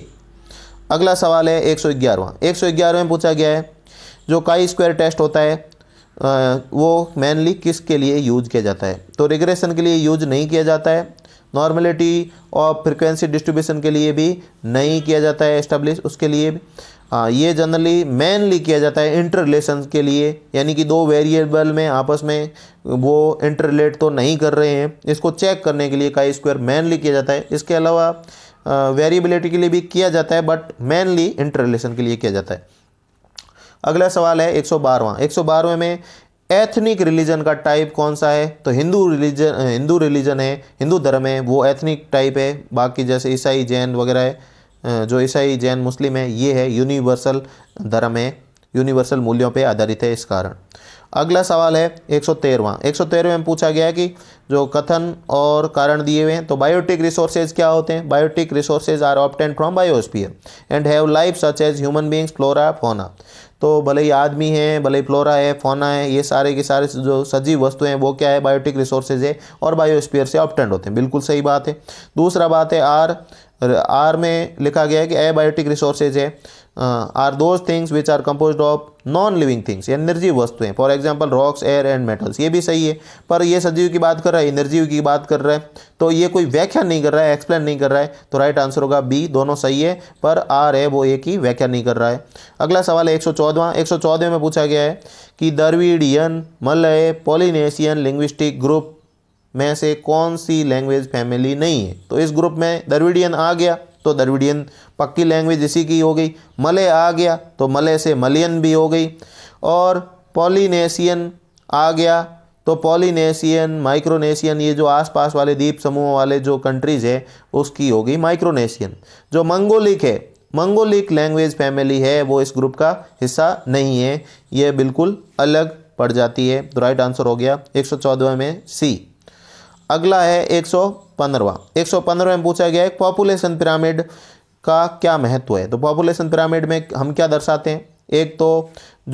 अगला सवाल है एक सौ ग्यारहवा एक सौ ग्यारहवें पूछा गया है जो काई स्क्वायर टेस्ट होता है वो मेनली किस के लिए यूज किया जाता है तो रिग्रेशन के लिए यूज नहीं किया जाता है नॉर्मलिटी और फ्रिक्वेंसी डिस्ट्रीब्यूशन के लिए भी नहीं किया जाता है इस्टब्लिश उसके लिए भी आ, ये जनरली मेनली किया जाता है इंटर रिलेशन के लिए यानी कि दो वेरिएबल में आपस में वो इंटर रिलेट तो नहीं कर रहे हैं इसको चेक करने के लिए का स्क्वायर मेनली किया जाता है इसके अलावा वेरिएबिलिटी के लिए भी किया जाता है बट मेनली इंटर रिलेशन के लिए किया जाता है अगला सवाल है एक सौ बारहवा एक सौ बारहवें में एथनिक रिलीजन का टाइप कौन सा है तो हिंदू रिलीजन हिंदू रिलीजन है हिंदू धर्म है वो एथनिक टाइप है बाकी जैसे ईसाई जैन वगैरह है जो ईसाई जैन मुस्लिम है ये है यूनिवर्सल धर्म है यूनिवर्सल मूल्यों पे आधारित है इस कारण अगला सवाल है एक सौ तेरहवा एक सौ तेरहवें में पूछा गया है कि जो कथन और कारण दिए हुए हैं तो बायोटिक रिसोर्सेज क्या होते हैं biotic resources are obtained from biosphere and have life such as human beings flora fauna तो भले ही आदमी है भले ही फ्लोरा है फोना है ये सारे के सारे जो सजीव वस्तुएं हैं वो क्या है बायोटिक रिसोर्सेज है और बायोस्पियर से ऑप्टेंड होते हैं बिल्कुल सही बात है दूसरा बात है आर आर में लिखा गया है कि ए बायोटिक रिसोर्सेज है are those things which are composed of non living things या निर्जीव वस्तुएं for example rocks air and metals ये भी सही है पर ये सजीव की बात कर रहा है निर्जीव की बात कर रहा है तो ये कोई व्याख्या नहीं कर रहा है एक्सप्लेन नहीं कर रहा है तो राइट आंसर होगा बी दोनों सही है पर आर है वो ए की व्याख्या नहीं कर रहा है अगला सवाल है एक सौ चौदवा एक सौ चौदह में पूछा गया है कि Dravidian Malay Polynesian linguistic group में से कौन सी लैंग्वेज फैमिली नहीं है तो इस ग्रुप में दरविडियन आ गया तो द्रविडियन पक्की लैंग्वेज इसी की हो गई मलय आ गया तो मले से मलियन भी हो गई और पॉलीनेशियन आ गया तो पॉलीनेशियन माइक्रोनेशियन ये जो आसपास वाले द्वीप समूह वाले जो कंट्रीज़ है उसकी होगी माइक्रोनेशियन जो मंगोलिक है मंगोलिक लैंग्वेज फैमिली है वो इस ग्रुप का हिस्सा नहीं है ये बिल्कुल अलग पड़ जाती है तो राइट आंसर हो गया एक में सी अगला है एक पंद्रवा एक सौ पंद्रह में पूछा गया है पॉपुलेशन पिरामिड का क्या महत्व है तो पॉपुलेशन पिरामिड में हम क्या दर्शाते हैं एक तो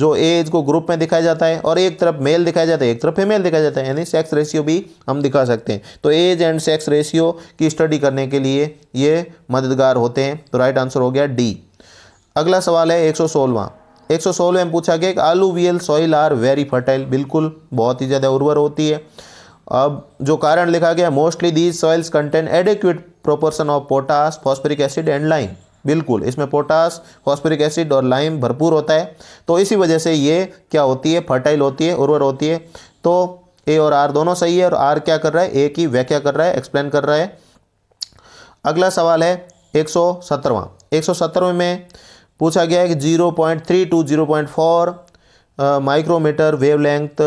जो एज को ग्रुप में दिखाया जाता है और एक तरफ मेल दिखाया जाता है एक तरफ फीमेल दिखाया जाता है यानी सेक्स रेशियो भी हम दिखा सकते हैं तो एज एंड सेक्स रेशियो की स्टडी करने के लिए ये मददगार होते हैं तो राइट आंसर हो गया डी अगला सवाल है एक सौ सोलवा एक सौ सोलह में पूछा गया कि alluvial soil are very fertile बिल्कुल बहुत ही ज़्यादा उर्वर होती है अब जो कारण लिखा गया mostly these soils contain adequate proportion of potash phosphoric acid and lime बिल्कुल इसमें पोटास फॉस्फरिक एसिड और लाइम भरपूर होता है तो इसी वजह से ये क्या होती है फर्टाइल होती है उर्वर होती है तो ए और आर दोनों सही है और आर क्या कर रहा है ए की व्याख्या कर रहा है एक्सप्लेन कर रहा है अगला सवाल है एक सौ एक सौ में पूछा गया है कि zero point three two zero point four micrometre wavelength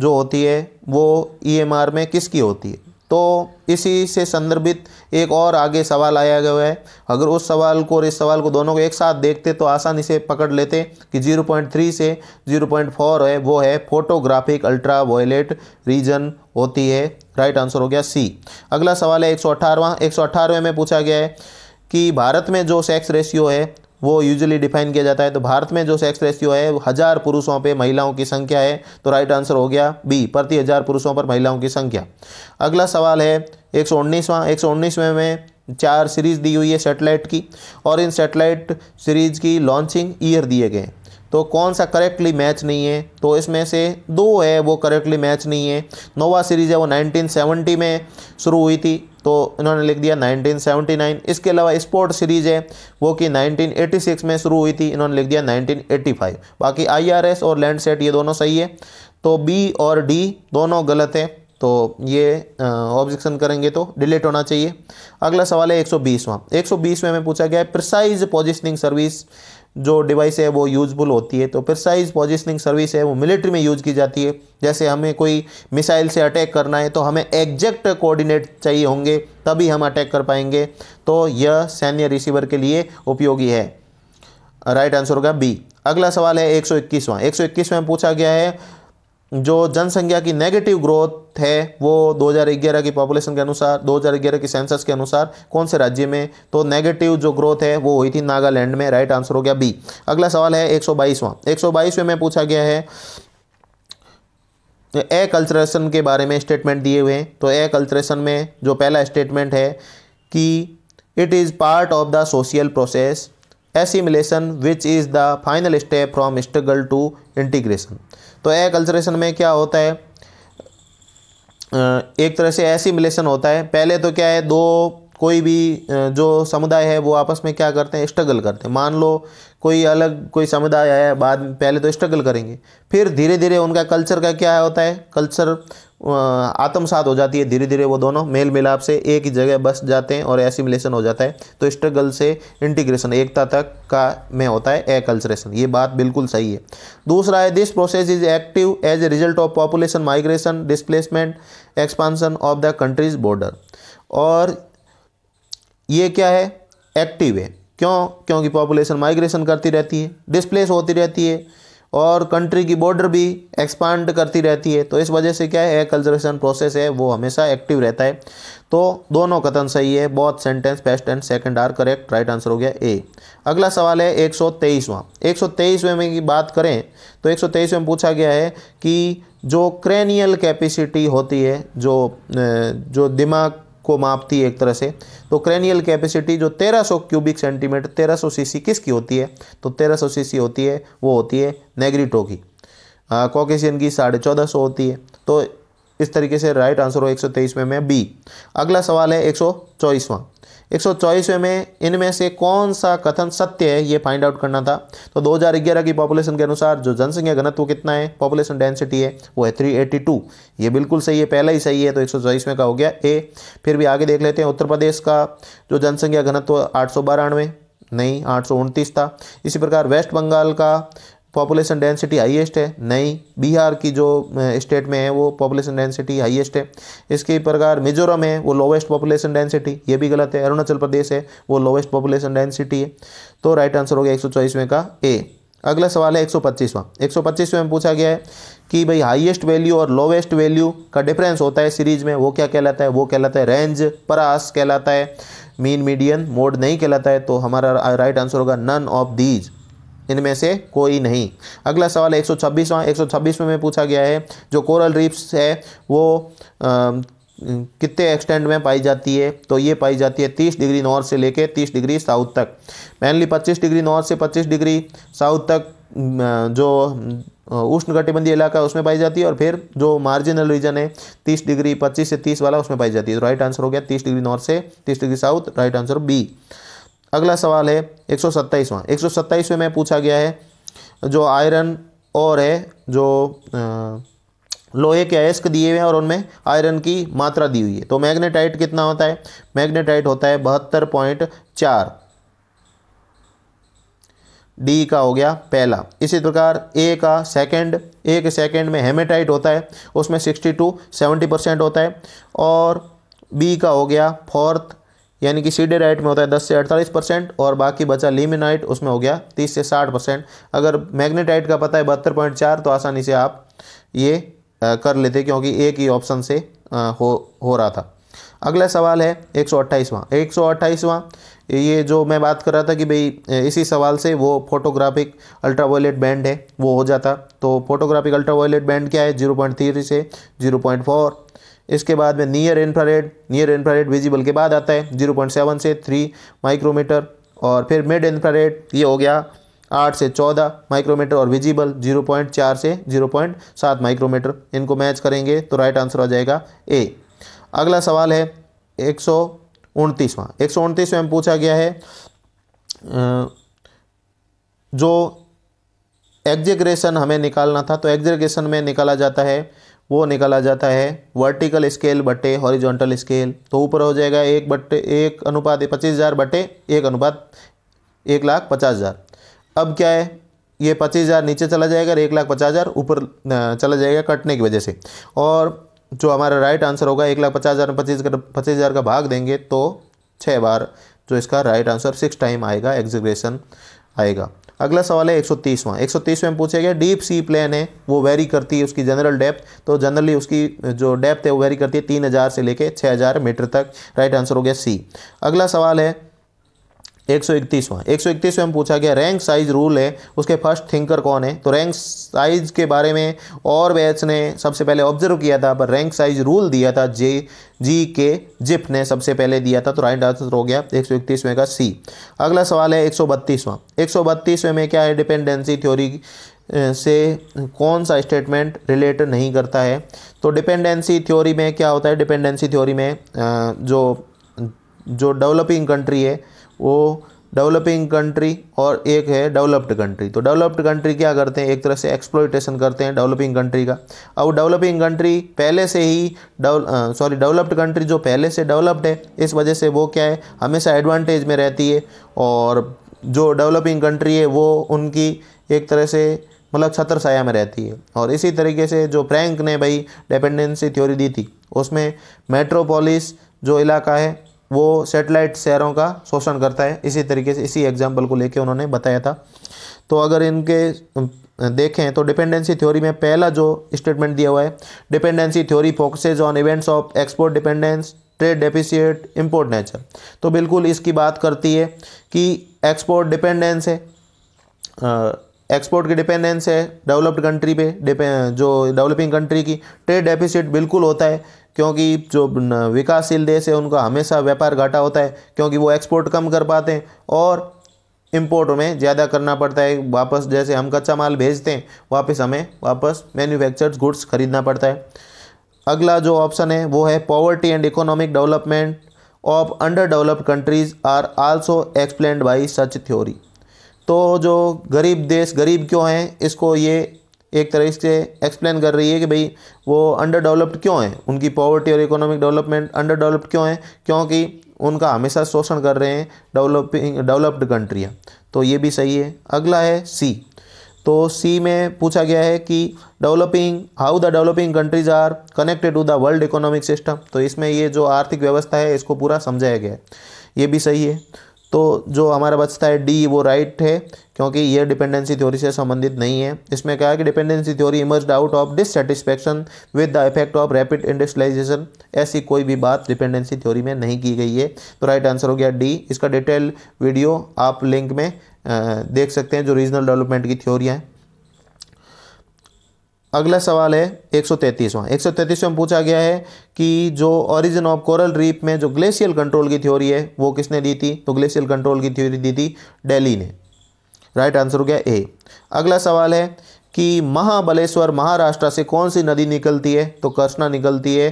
जो होती है वो ईएमआर e में किसकी होती है तो इसी से संदर्भित एक और आगे सवाल आया गया है अगर उस सवाल को और इस सवाल को दोनों को एक साथ देखते तो आसानी से पकड़ लेते कि 0.3 से 0.4 है वो है फोटोग्राफिक अल्ट्रा वायलेट रीजन होती है राइट आंसर हो गया सी अगला सवाल है एक सौ में पूछा गया है कि भारत में जो सेक्स रेशियो है वो यूजुअली डिफाइन किया जाता है तो भारत में जो सेक्स रेशियो है वो हज़ार पुरुषों पे महिलाओं की संख्या है तो राइट आंसर हो गया बी प्रति हज़ार पुरुषों पर महिलाओं की संख्या अगला सवाल है एक सौ में, एक सौ उन्नीसवें में चार सीरीज़ दी हुई है सेटेलाइट की और इन सेटेलाइट सीरीज़ की लॉन्चिंग ईयर दिए गए तो कौन सा करेक्टली मैच नहीं है तो इसमें से दो है वो करेक्टली मैच नहीं है नोवा सीरीज़ है वो 1970 में शुरू हुई थी तो इन्होंने लिख दिया 1979 इसके अलावा स्पोर्ट सीरीज़ है वो कि 1986 में शुरू हुई थी इन्होंने लिख दिया 1985 बाकी आईआरएस और लैंड सेट ये दोनों सही है तो बी और डी दोनों गलत है तो ये ऑब्जेक्शन करेंगे तो डिलीट होना चाहिए अगला सवाल है एक सौ बीसवां में पूछा गया है प्रिसाइज पोजिशनिंग सर्विस जो डिवाइस है वो यूजफुल होती है तो प्रिसाइज पोजिशनिंग सर्विस है वो मिलिट्री में यूज की जाती है जैसे हमें कोई मिसाइल से अटैक करना है तो हमें एग्जैक्ट कोऑर्डिनेट चाहिए होंगे तभी हम अटैक कर पाएंगे तो यह सैन्य रिसीवर के लिए उपयोगी है राइट आंसर होगा बी अगला सवाल है एक सौ इक्कीसवां एक सौ इक्कीसवां पूछा गया है जो जनसंख्या की नेगेटिव ग्रोथ है वो 2011 की पॉपुलेशन के अनुसार 2011 के सेंसस के अनुसार कौन से राज्य में तो नेगेटिव जो ग्रोथ है वो हुई थी नागालैंड में राइट आंसर हो गया बी अगला सवाल है एक सौ बाईसवां में पूछा गया है ए कल्चरेशन के बारे में स्टेटमेंट दिए हुए हैं तो ए कल्चरेशन में जो पहला स्टेटमेंट है कि it is part of the social process assimilation which is the final step from struggle to integration तो कल्चरेशन में क्या होता है एक तरह से एसिमिलेशन होता है पहले तो क्या है दो कोई भी जो समुदाय है वो आपस में क्या करते हैं स्ट्रगल करते हैं मान लो कोई अलग कोई समुदाय है बाद में पहले तो स्ट्रगल करेंगे फिर धीरे धीरे उनका कल्चर का क्या होता है कल्चर आत्मसात हो जाती है धीरे धीरे वो दोनों मेल मिलाप से एक ही जगह बस जाते हैं और एसिमिलेशन हो जाता है तो स्ट्रगल से इंटीग्रेशन एकता तक का में होता है एकल्चरेशन ये बात बिल्कुल सही है दूसरा है this process is active as a result of population migration displacement expansion of the countries border और ये क्या है एक्टिव है क्यों क्योंकि पॉपुलेशन माइग्रेशन करती रहती है डिस्प्लेस होती रहती है और कंट्री की बॉर्डर भी एक्सपांड करती रहती है तो इस वजह से क्या है कल्चरेशन प्रोसेस है वो हमेशा एक्टिव रहता है तो दोनों कथन सही है बहुत sentence best and second are correct right answer हो गया ए अगला सवाल है एक सौ तेईसवा एक सौ की बात करें तो एक सौ पूछा गया है कि जो क्रेनियल कैपेसिटी होती है जो जो दिमाग को मापती है एक तरह से तो क्रेनियल कैपेसिटी जो 1300 क्यूबिक सेंटीमीटर 1300 सीसी किसकी होती है तो 1300 सीसी होती है वो होती है नेग्रिटो की कॉकेशियन की साढ़े चौदह सौ होती है तो इस तरीके से राइट आंसर हो एक सौ तेईसवें में बी अगला सवाल है एक सौ एक में इनमें से कौन सा कथन सत्य है ये फाइंड आउट करना था तो 2011 की पॉपुलेशन के अनुसार जो जनसंख्या घनत्व कितना है पॉपुलेशन डेंसिटी है वो है 382 ये बिल्कुल सही है पहला ही सही है तो एक चौबीसवें का हो गया ए फिर भी आगे देख लेते हैं उत्तर प्रदेश का जो जनसंख्या घनत्व आठ नहीं आठ था इसी प्रकार वेस्ट बंगाल का पॉपुलेशन डेंसिटी हाईएस्ट है नहीं बिहार की जो स्टेट में है वो पॉपुलेशन डेंसिटी हाईएस्ट है इसके प्रकार मिजोरम है वो लोवेस्ट पॉपुलेशन डेंसिटी ये भी गलत है अरुणाचल प्रदेश है वो लोवेस्ट पॉपुलेशन डेंसिटी है तो राइट आंसर हो गया एक सौ का ए अगला सवाल है एक सौ पच्चीसवा एक सौ पच्चीसवें में पूछा गया है कि भाई हाईएस्ट वैल्यू और लोवेस्ट वैल्यू का डिफरेंस होता है सीरीज में वो क्या कहलाता है वो कहलाता है रेंज परास कहलाता है मीन मीडियन मोड नहीं कहलाता है तो हमारा राइट आंसर होगा नन ऑफ दीज इनमें से कोई नहीं अगला सवाल एक सौ छब्बीसवां में पूछा गया है जो कोरल रीफ्स है वो कितने एक्सटेंड में पाई जाती है तो ये पाई जाती है तीस डिग्री नॉर्थ से लेके तीस डिग्री साउथ तक मेनली पच्चीस डिग्री नॉर्थ से पच्चीस डिग्री साउथ तक जो उष्ण कटिबंधीय इलाका है उसमें पाई जाती है और फिर जो मार्जिनल रीजन है तीस डिग्री पच्चीस से तीस वाला उसमें पाई जाती है तो राइट आंसर हो गया तीस डिग्री नॉर्थ से तीस degree south right answer B अगला सवाल है एक सौ सत्ताईसवां एक सौ सत्ताईसवें में पूछा गया है जो आयरन और है जो लोहे के अयस्क दिए हुए हैं और उनमें आयरन की मात्रा दी हुई है तो मैग्नेटाइट कितना होता है मैग्नेटाइट होता है बहत्तर पॉइंट चार डी का हो गया पहला इसी प्रकार ए का सेकंड ए के सेकंड में हेमेटाइट होता है उसमें सिक्सटी टू सेवेंटी परसेंट होता है और बी का हो गया फोर्थ यानी कि सीडेराइट में होता है 10 से 48 परसेंट और बाकी बचा लिमिनाइट उसमें हो गया 30 से 60 परसेंट अगर मैग्नेटाइट का पता है बहत्तर पॉइंट चार तो आसानी से आप ये आ, कर लेते क्योंकि एक ही ऑप्शन से आ, हो हो रहा था अगला सवाल है एक सौ एक सौ ये जो मैं बात कर रहा था कि भाई इसी सवाल से वो फोटोग्राफिक अल्ट्रावायलेट बैंड है वो हो जाता तो फोटोग्राफिक अल्ट्रावायलेट बैंड क्या है जीरो पॉइंट थ्री से जीरो पॉइंट फोर इसके बाद में near infrared near infrared visible के बाद आता है जीरो पॉइंट सेवन से थ्री माइक्रोमीटर और फिर मिड इन्फ्रारेड ये हो गया आठ से चौदह माइक्रोमीटर और विजिबल जीरो पॉइंट चार से जीरो पॉइंट सात माइक्रोमीटर इनको मैच करेंगे तो राइट आंसर आ जाएगा ए अगला सवाल है एक सौ उनतीसवां एक सौ उनतीसवें में पूछा गया है जो एग्जेग्रेशन हमें निकालना था तो एग्जेग्रेशन में निकाला जाता है वो निकाला जाता है वर्टिकल स्केल बटे हॉरिजॉन्टल स्केल तो ऊपर हो जाएगा एक बटे एक अनुपात पच्चीस हज़ार बटे एक अनुपात एक लाख पचास हज़ार अब क्या है ये पच्चीस हज़ार नीचे चला जाएगा और एक लाख पचास हज़ार ऊपर चला जाएगा कटने की वजह से और जो हमारा राइट आंसर होगा एक लाख पचास हज़ार में पच्चीस पच्चीस हज़ार का भाग देंगे तो छः बार जो इसका राइट आंसर सिक्स टाइम आएगा एग्जीग्रेशन आएगा अगला सवाल है सौ 130 में पूछा गया डीप सी प्लेन है वो वेरी करती है उसकी जनरल डेप्थ तो जनरली उसकी जो डेप्थ है वो वेरी करती है तीन हज़ार से लेकर छः हज़ार मीटर तक राइट आंसर हो गया सी अगला सवाल है एक सौ इकतीसवां एक सौ इकतीसवें पूछा गया रैंक साइज रूल है उसके फर्स्ट थिंकर कौन है तो रैंक साइज के बारे में और बैच ने सबसे पहले ऑब्जर्व किया था पर रैंक साइज रूल दिया था जे जी के जिप ने सबसे पहले दिया था तो राइट आंसर हो गया एक सौ इकतीसवें का सी अगला सवाल है एक सौ बत्तीसवां एक सौ बत्तीसवें में क्या है डिपेंडेंसी थ्योरी से कौन सा स्टेटमेंट रिलेट नहीं करता है तो डिपेंडेंसी थ्योरी में क्या होता है डिपेंडेंसी थ्योरी में जो जो डेवलपिंग कंट्री है वो डेवलपिंग कंट्री और एक है डेवलप्ड कंट्री तो डेवलप्ड कंट्री क्या करते हैं एक तरह से एक्सप्लोइटेशन करते हैं डेवलपिंग कंट्री का अब डेवलपिंग कंट्री पहले से ही सॉरी डेवलप्ड कंट्री जो पहले से डेवलप्ड है इस वजह से वो क्या है हमेशा एडवांटेज में रहती है और जो डेवलपिंग कंट्री है वो उनकी एक तरह से मतलब छत्र साया में रहती है और इसी तरीके से जो फ्रैंक ने भाई डिपेंडेंसी थ्योरी दी थी उसमें मेट्रोपोलिस जो इलाका है वो सेटेलाइट शहरों का शोषण करता है इसी तरीके से इसी एग्जाम्पल को लेके उन्होंने बताया था तो अगर इनके देखें तो डिपेंडेंसी थ्योरी में पहला जो स्टेटमेंट दिया हुआ है dependency theory focuses on events of export dependence trade deficit import nature तो बिल्कुल इसकी बात करती है कि एक्सपोर्ट डिपेंडेंस है एक्सपोर्ट की डिपेंडेंस है डेवलप्ड कंट्री पे जो डेवलपिंग कंट्री की ट्रेड डेफिसिट बिल्कुल होता है क्योंकि जो विकासशील देश है उनका हमेशा व्यापार घाटा होता है क्योंकि वो एक्सपोर्ट कम कर पाते हैं और इम्पोर्ट में ज़्यादा करना पड़ता है वापस जैसे हम कच्चा माल भेजते हैं वापस हमें वापस मैन्युफैक्चर्ड गुड्स खरीदना पड़ता है अगला जो ऑप्शन है वो है poverty and economic development of under developed countries are also explained by such theory तो जो गरीब देश गरीब क्यों हैं इसको ये एक तरह से एक्सप्लेन कर रही है कि भाई वो अंडर डेवलप्ड क्यों हैं उनकी पॉवर्टी और इकोनॉमिक डेवलपमेंट अंडर डेवलप्ड क्यों है क्योंकि उनका हमेशा शोषण कर रहे हैं डेवलपिंग डेवलप्ड कंट्रियाँ तो ये भी सही है अगला है सी तो सी में पूछा गया है कि developing how the developing countries are connected to the world economic system तो इसमें ये जो आर्थिक व्यवस्था है इसको पूरा समझाया गया है ये भी सही है तो जो हमारा बचता है डी वो राइट है क्योंकि ये डिपेंडेंसी थ्योरी से संबंधित नहीं है इसमें क्या है कि dependency theory emerge out of dissatisfaction with the effect of rapid industrialisation ऐसी कोई भी बात डिपेंडेंसी थ्योरी में नहीं की गई है तो राइट आंसर हो गया डी इसका डिटेल वीडियो आप लिंक में देख सकते हैं जो रीजनल डेवलपमेंट की थ्योरी है अगला सवाल है एक सौ तैंतीसवां एक सौ पूछा गया है कि जो ओरिजिन ऑफ कोरल रीप में जो ग्लेशियल कंट्रोल की थ्योरी है वो किसने दी थी तो ग्लेशियल कंट्रोल की थ्योरी दी थी डेली ने राइट आंसर हो गया ए अगला सवाल है कि महाबलेश्वर महाराष्ट्र से कौन सी नदी निकलती है तो कृष्णा निकलती है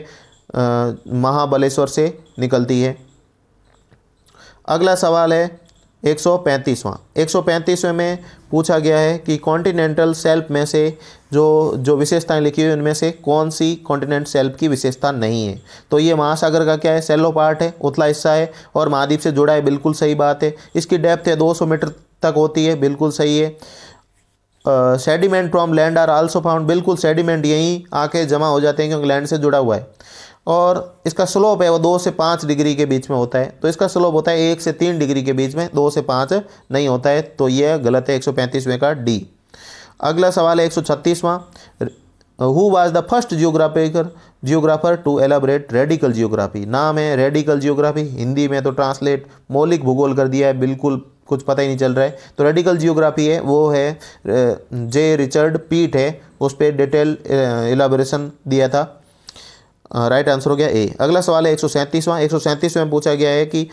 महाबलेश्वर से निकलती है अगला सवाल है 135वां 135वें में पूछा गया है कि कॉन्टिनेंटल सेल्फ में से जो जो विशेषताएं लिखी हुई उनमें से कौन सी कॉन्टिनेंट सेल्फ की विशेषता नहीं है तो ये महासागर का क्या है सेलो पार्ट है उतला हिस्सा है और महाद्वीप से जुड़ा है बिल्कुल सही बात है इसकी डेप्थ है 200 मीटर तक होती है बिल्कुल सही है sediment from land are also found बिल्कुल सेडिमेंट यहीं आके जमा हो जाते हैं क्योंकि लैंड से जुड़ा हुआ है और इसका स्लोप है वो दो से पाँच डिग्री के बीच में होता है तो इसका स्लोप होता है एक से तीन डिग्री के बीच में दो से पाँच नहीं होता है तो यह गलत है एक सौ का डी अगला सवाल है एक सौ who was the first geographical geographer to elaborate radical geography नाम है रेडिकल जियोग्राफी हिंदी में तो ट्रांसलेट मौलिक भूगोल कर दिया है बिल्कुल कुछ पता ही नहीं चल रहा है तो रेडिकल जियोग्राफी है वो है जे रिचर्ड पीट है उस पर डिटेल एलाबोरेशन दिया था राइट आंसर हो गया ए अगला सवाल है एक सौ सैंतीसवां एक सौ सैंतीसवें में पूछा गया है कि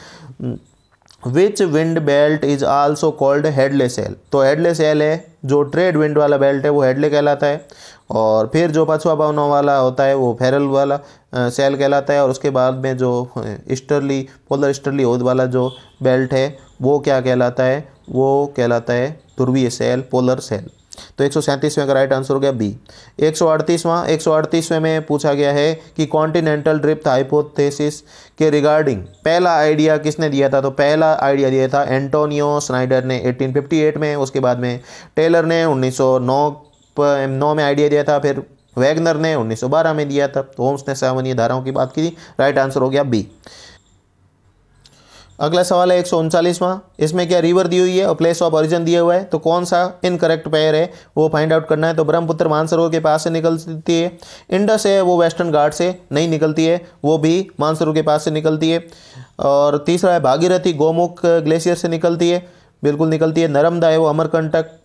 which wind belt is also called Hadley cell तो हेडले सेल है जो ट्रेड विंड वाला बेल्ट है वो हेडले कहलाता है और फिर जो पछुआ भावना वाला होता है वो फेरल वाला सेल कहलाता है और उसके बाद में जो ईस्टर्ली पोलर ईस्टर्ली ओद वाला जो बेल्ट है वो क्या कहलाता है वो कहलाता है ध्रुवीय सेल पोलर सेल तो एक सौ का राइट आंसर हो गया बी एक सौ अड़तीसवां एक सौ अड़तीसवें में पूछा गया है कि कॉन्टिनेंटल ड्रिफ्ट हाइपोथेसिस के रिगार्डिंग पहला आइडिया किसने दिया था तो पहला आइडिया दिया था एंटोनियो स्नाइडर ने 1858 में उसके बाद में टेलर ने 1909 नौ में आइडिया दिया था फिर वैगनर ने 1912 में दिया था तो होम्स ने सामान्य धाराओं की बात की राइट आंसर हो गया बी अगला सवाल है एक सौ इसमें क्या रिवर दी हुई है और प्लेस ऑफ ऑरिजन दिया हुआ है तो कौन सा इनकरेक्ट पेयर है वो फाइंड आउट करना है तो ब्रह्मपुत्र मानसरोवर के पास से निकलती है इंडस है वो वेस्टर्न घाट से नहीं निकलती है वो भी मानसरोवर के पास से निकलती है और तीसरा है भागीरथी गोमुख ग्लेशियर से निकलती है बिल्कुल निकलती है नर्मदा है वो अमरकंटक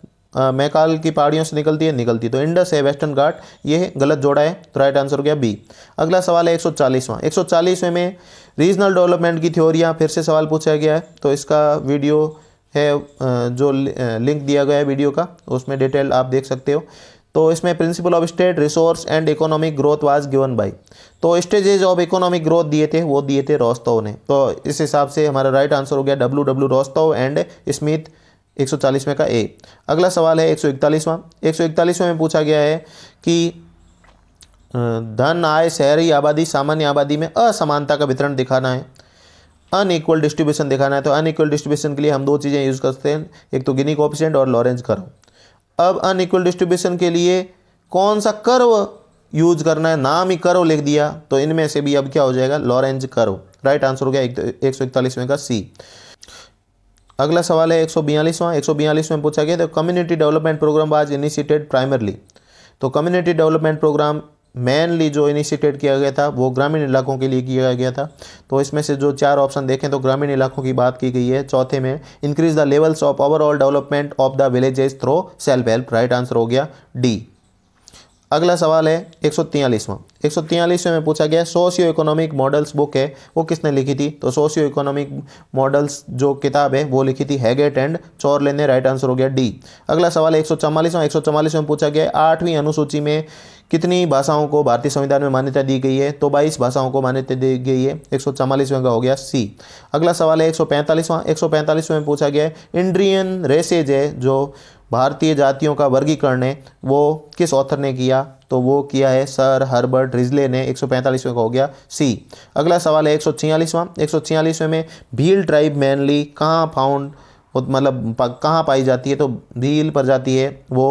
मैकाल की पहाड़ियों से निकलती है निकलती है तो इंडस है वेस्टर्न घाट ये गलत जोड़ा है तो राइट आंसर हो गया बी अगला सवाल है एक सौ चालीसवां एक सौ में रीजनल डेवलपमेंट की थ्योरियाँ फिर से सवाल पूछा गया है तो इसका वीडियो है जो लिंक दिया गया है वीडियो का उसमें डिटेल आप देख सकते हो तो इसमें principle of state resource and economic growth was given by तो स्टेजेज ऑफ इकोनॉमिक ग्रोथ दिए थे वो दिए थे रोस्तव ने तो इस हिसाब से हमारा राइट आंसर हो गया W W Rostow and Smith एक में का ए अगला सवाल है एक सौ इकतालीसवां में पूछा गया है कि धन आय शहरी आबादी सामान्य आबादी में असमानता का वितरण दिखाना है अनइक्वल डिस्ट्रीब्यूशन दिखाना है तो अनइक्वल डिस्ट्रीब्यूशन के लिए हम दो चीज़ें यूज़ करते हैं एक तो गिनी कॉपिशेंट और लॉरेंज कर्व अब अनइक्वल डिस्ट्रीब्यूशन के लिए कौन सा कर्व यूज करना है नाम ही कर्व लिख दिया तो इनमें से भी अब क्या हो जाएगा लॉरेंज कर्व राइट आंसर हो गया एक, सौ इकतालीसवें का सी अगला सवाल है एक सौ बयालीसवां एक सौ में पूछा गया तो community development programme was initiated primarily तो कम्युनिटी डेवलपमेंट प्रोग्राम मेनली जो इनिशिएटेड किया गया था वो ग्रामीण इलाकों के लिए किया गया था तो इसमें से जो चार ऑप्शन देखें तो ग्रामीण इलाकों की बात की गई है चौथे में increase the levels of overall development of the villages through self help right answer हो गया डी अगला सवाल है एक सौ तियालीसवा में पूछा गया सोशियो इकोनॉमिक मॉडल्स बुक है वो किसने लिखी थी तो सोशियो इकोनॉमिक मॉडल्स जो किताब है वो लिखी थी हैगेट एंड चोरले ने राइट आंसर हो गया डी अगला सवाल एक सौ चवालीसवां एक सौ चवालीसवें में पूछा गया आठवीं अनुसूची में कितनी भाषाओं को भारतीय संविधान में मान्यता दी गई है तो 22 भाषाओं को मान्यता दी गई है एक सौ का हो गया सी अगला सवाल है एक सौ में पूछा गया है इंड्रियन रेसेज है जो भारतीय जातियों का वर्गीकरण है वो किस ऑथर ने किया तो वो किया है सर हर्बर्ट रिजले ने 145वें का हो गया सी अगला सवाल है एक सौ में एक में भील ट्राइब मैनली कहाँ फाउंड मतलब कहाँ पाई जाती है तो भील पर जाती है वो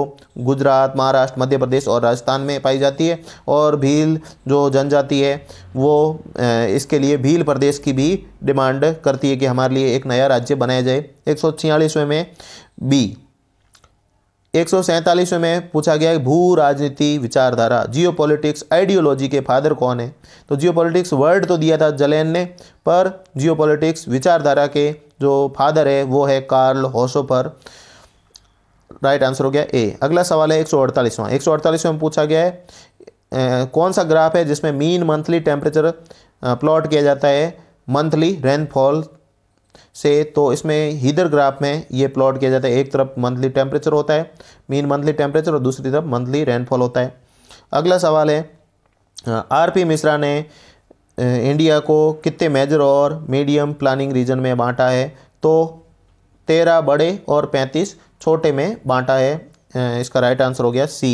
गुजरात महाराष्ट्र मध्य प्रदेश और राजस्थान में पाई जाती है और भील जो जनजाति है वो इसके लिए भील प्रदेश की भी डिमांड करती है कि हमारे लिए एक नया राज्य बनाया जाए एक में बी एक सौ में पूछा गया है भू राजनीति विचारधारा जियो आइडियोलॉजी के फादर कौन है तो जियो वर्ड तो दिया था जलेन ने पर जियो विचारधारा के जो फादर है वो है कार्ल होसोफर राइट आंसर हो गया ए अगला सवाल है एक सौ अड़तालीसवां एक सौ में पूछा गया है कौन सा ग्राफ है जिसमें मीन मंथली टेम्परेचर प्लॉट किया जाता है मंथली रेनफॉल से तो इसमें हीदर ग्राफ में ये प्लॉट किया जाता है एक तरफ मंथली टेम्परेचर होता है मीन मंथली टेम्परेचर और दूसरी तरफ मंथली रेनफॉल होता है अगला सवाल है आर पी मिश्रा ने इंडिया को कितने मेजर और मीडियम प्लानिंग रीजन में बांटा है तो तेरह बड़े और पैंतीस छोटे में बांटा है इसका राइट आंसर हो गया सी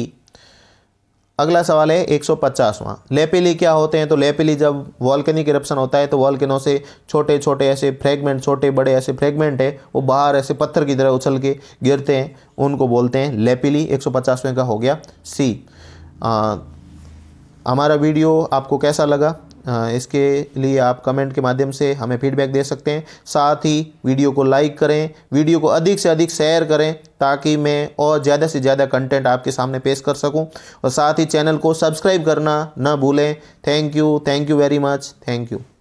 अगला सवाल है एक सौ पचासवां लेपिली क्या होते हैं तो लेपिली जब वॉल्केनिक इरप्शन होता है तो वॉल्केनो से छोटे छोटे ऐसे फ्रेगमेंट छोटे बड़े ऐसे फ्रेगमेंट है वो बाहर ऐसे पत्थर की तरह उछल के गिरते हैं उनको बोलते हैं लेपिली एक सौ पचासवें का हो गया सी हमारा वीडियो आपको कैसा लगा इसके लिए आप कमेंट के माध्यम से हमें फीडबैक दे सकते हैं साथ ही वीडियो को लाइक करें वीडियो को अधिक से अधिक शेयर करें ताकि मैं और ज़्यादा से ज़्यादा कंटेंट आपके सामने पेश कर सकूं और साथ ही चैनल को सब्सक्राइब करना न भूलें thank you thank you very much thank you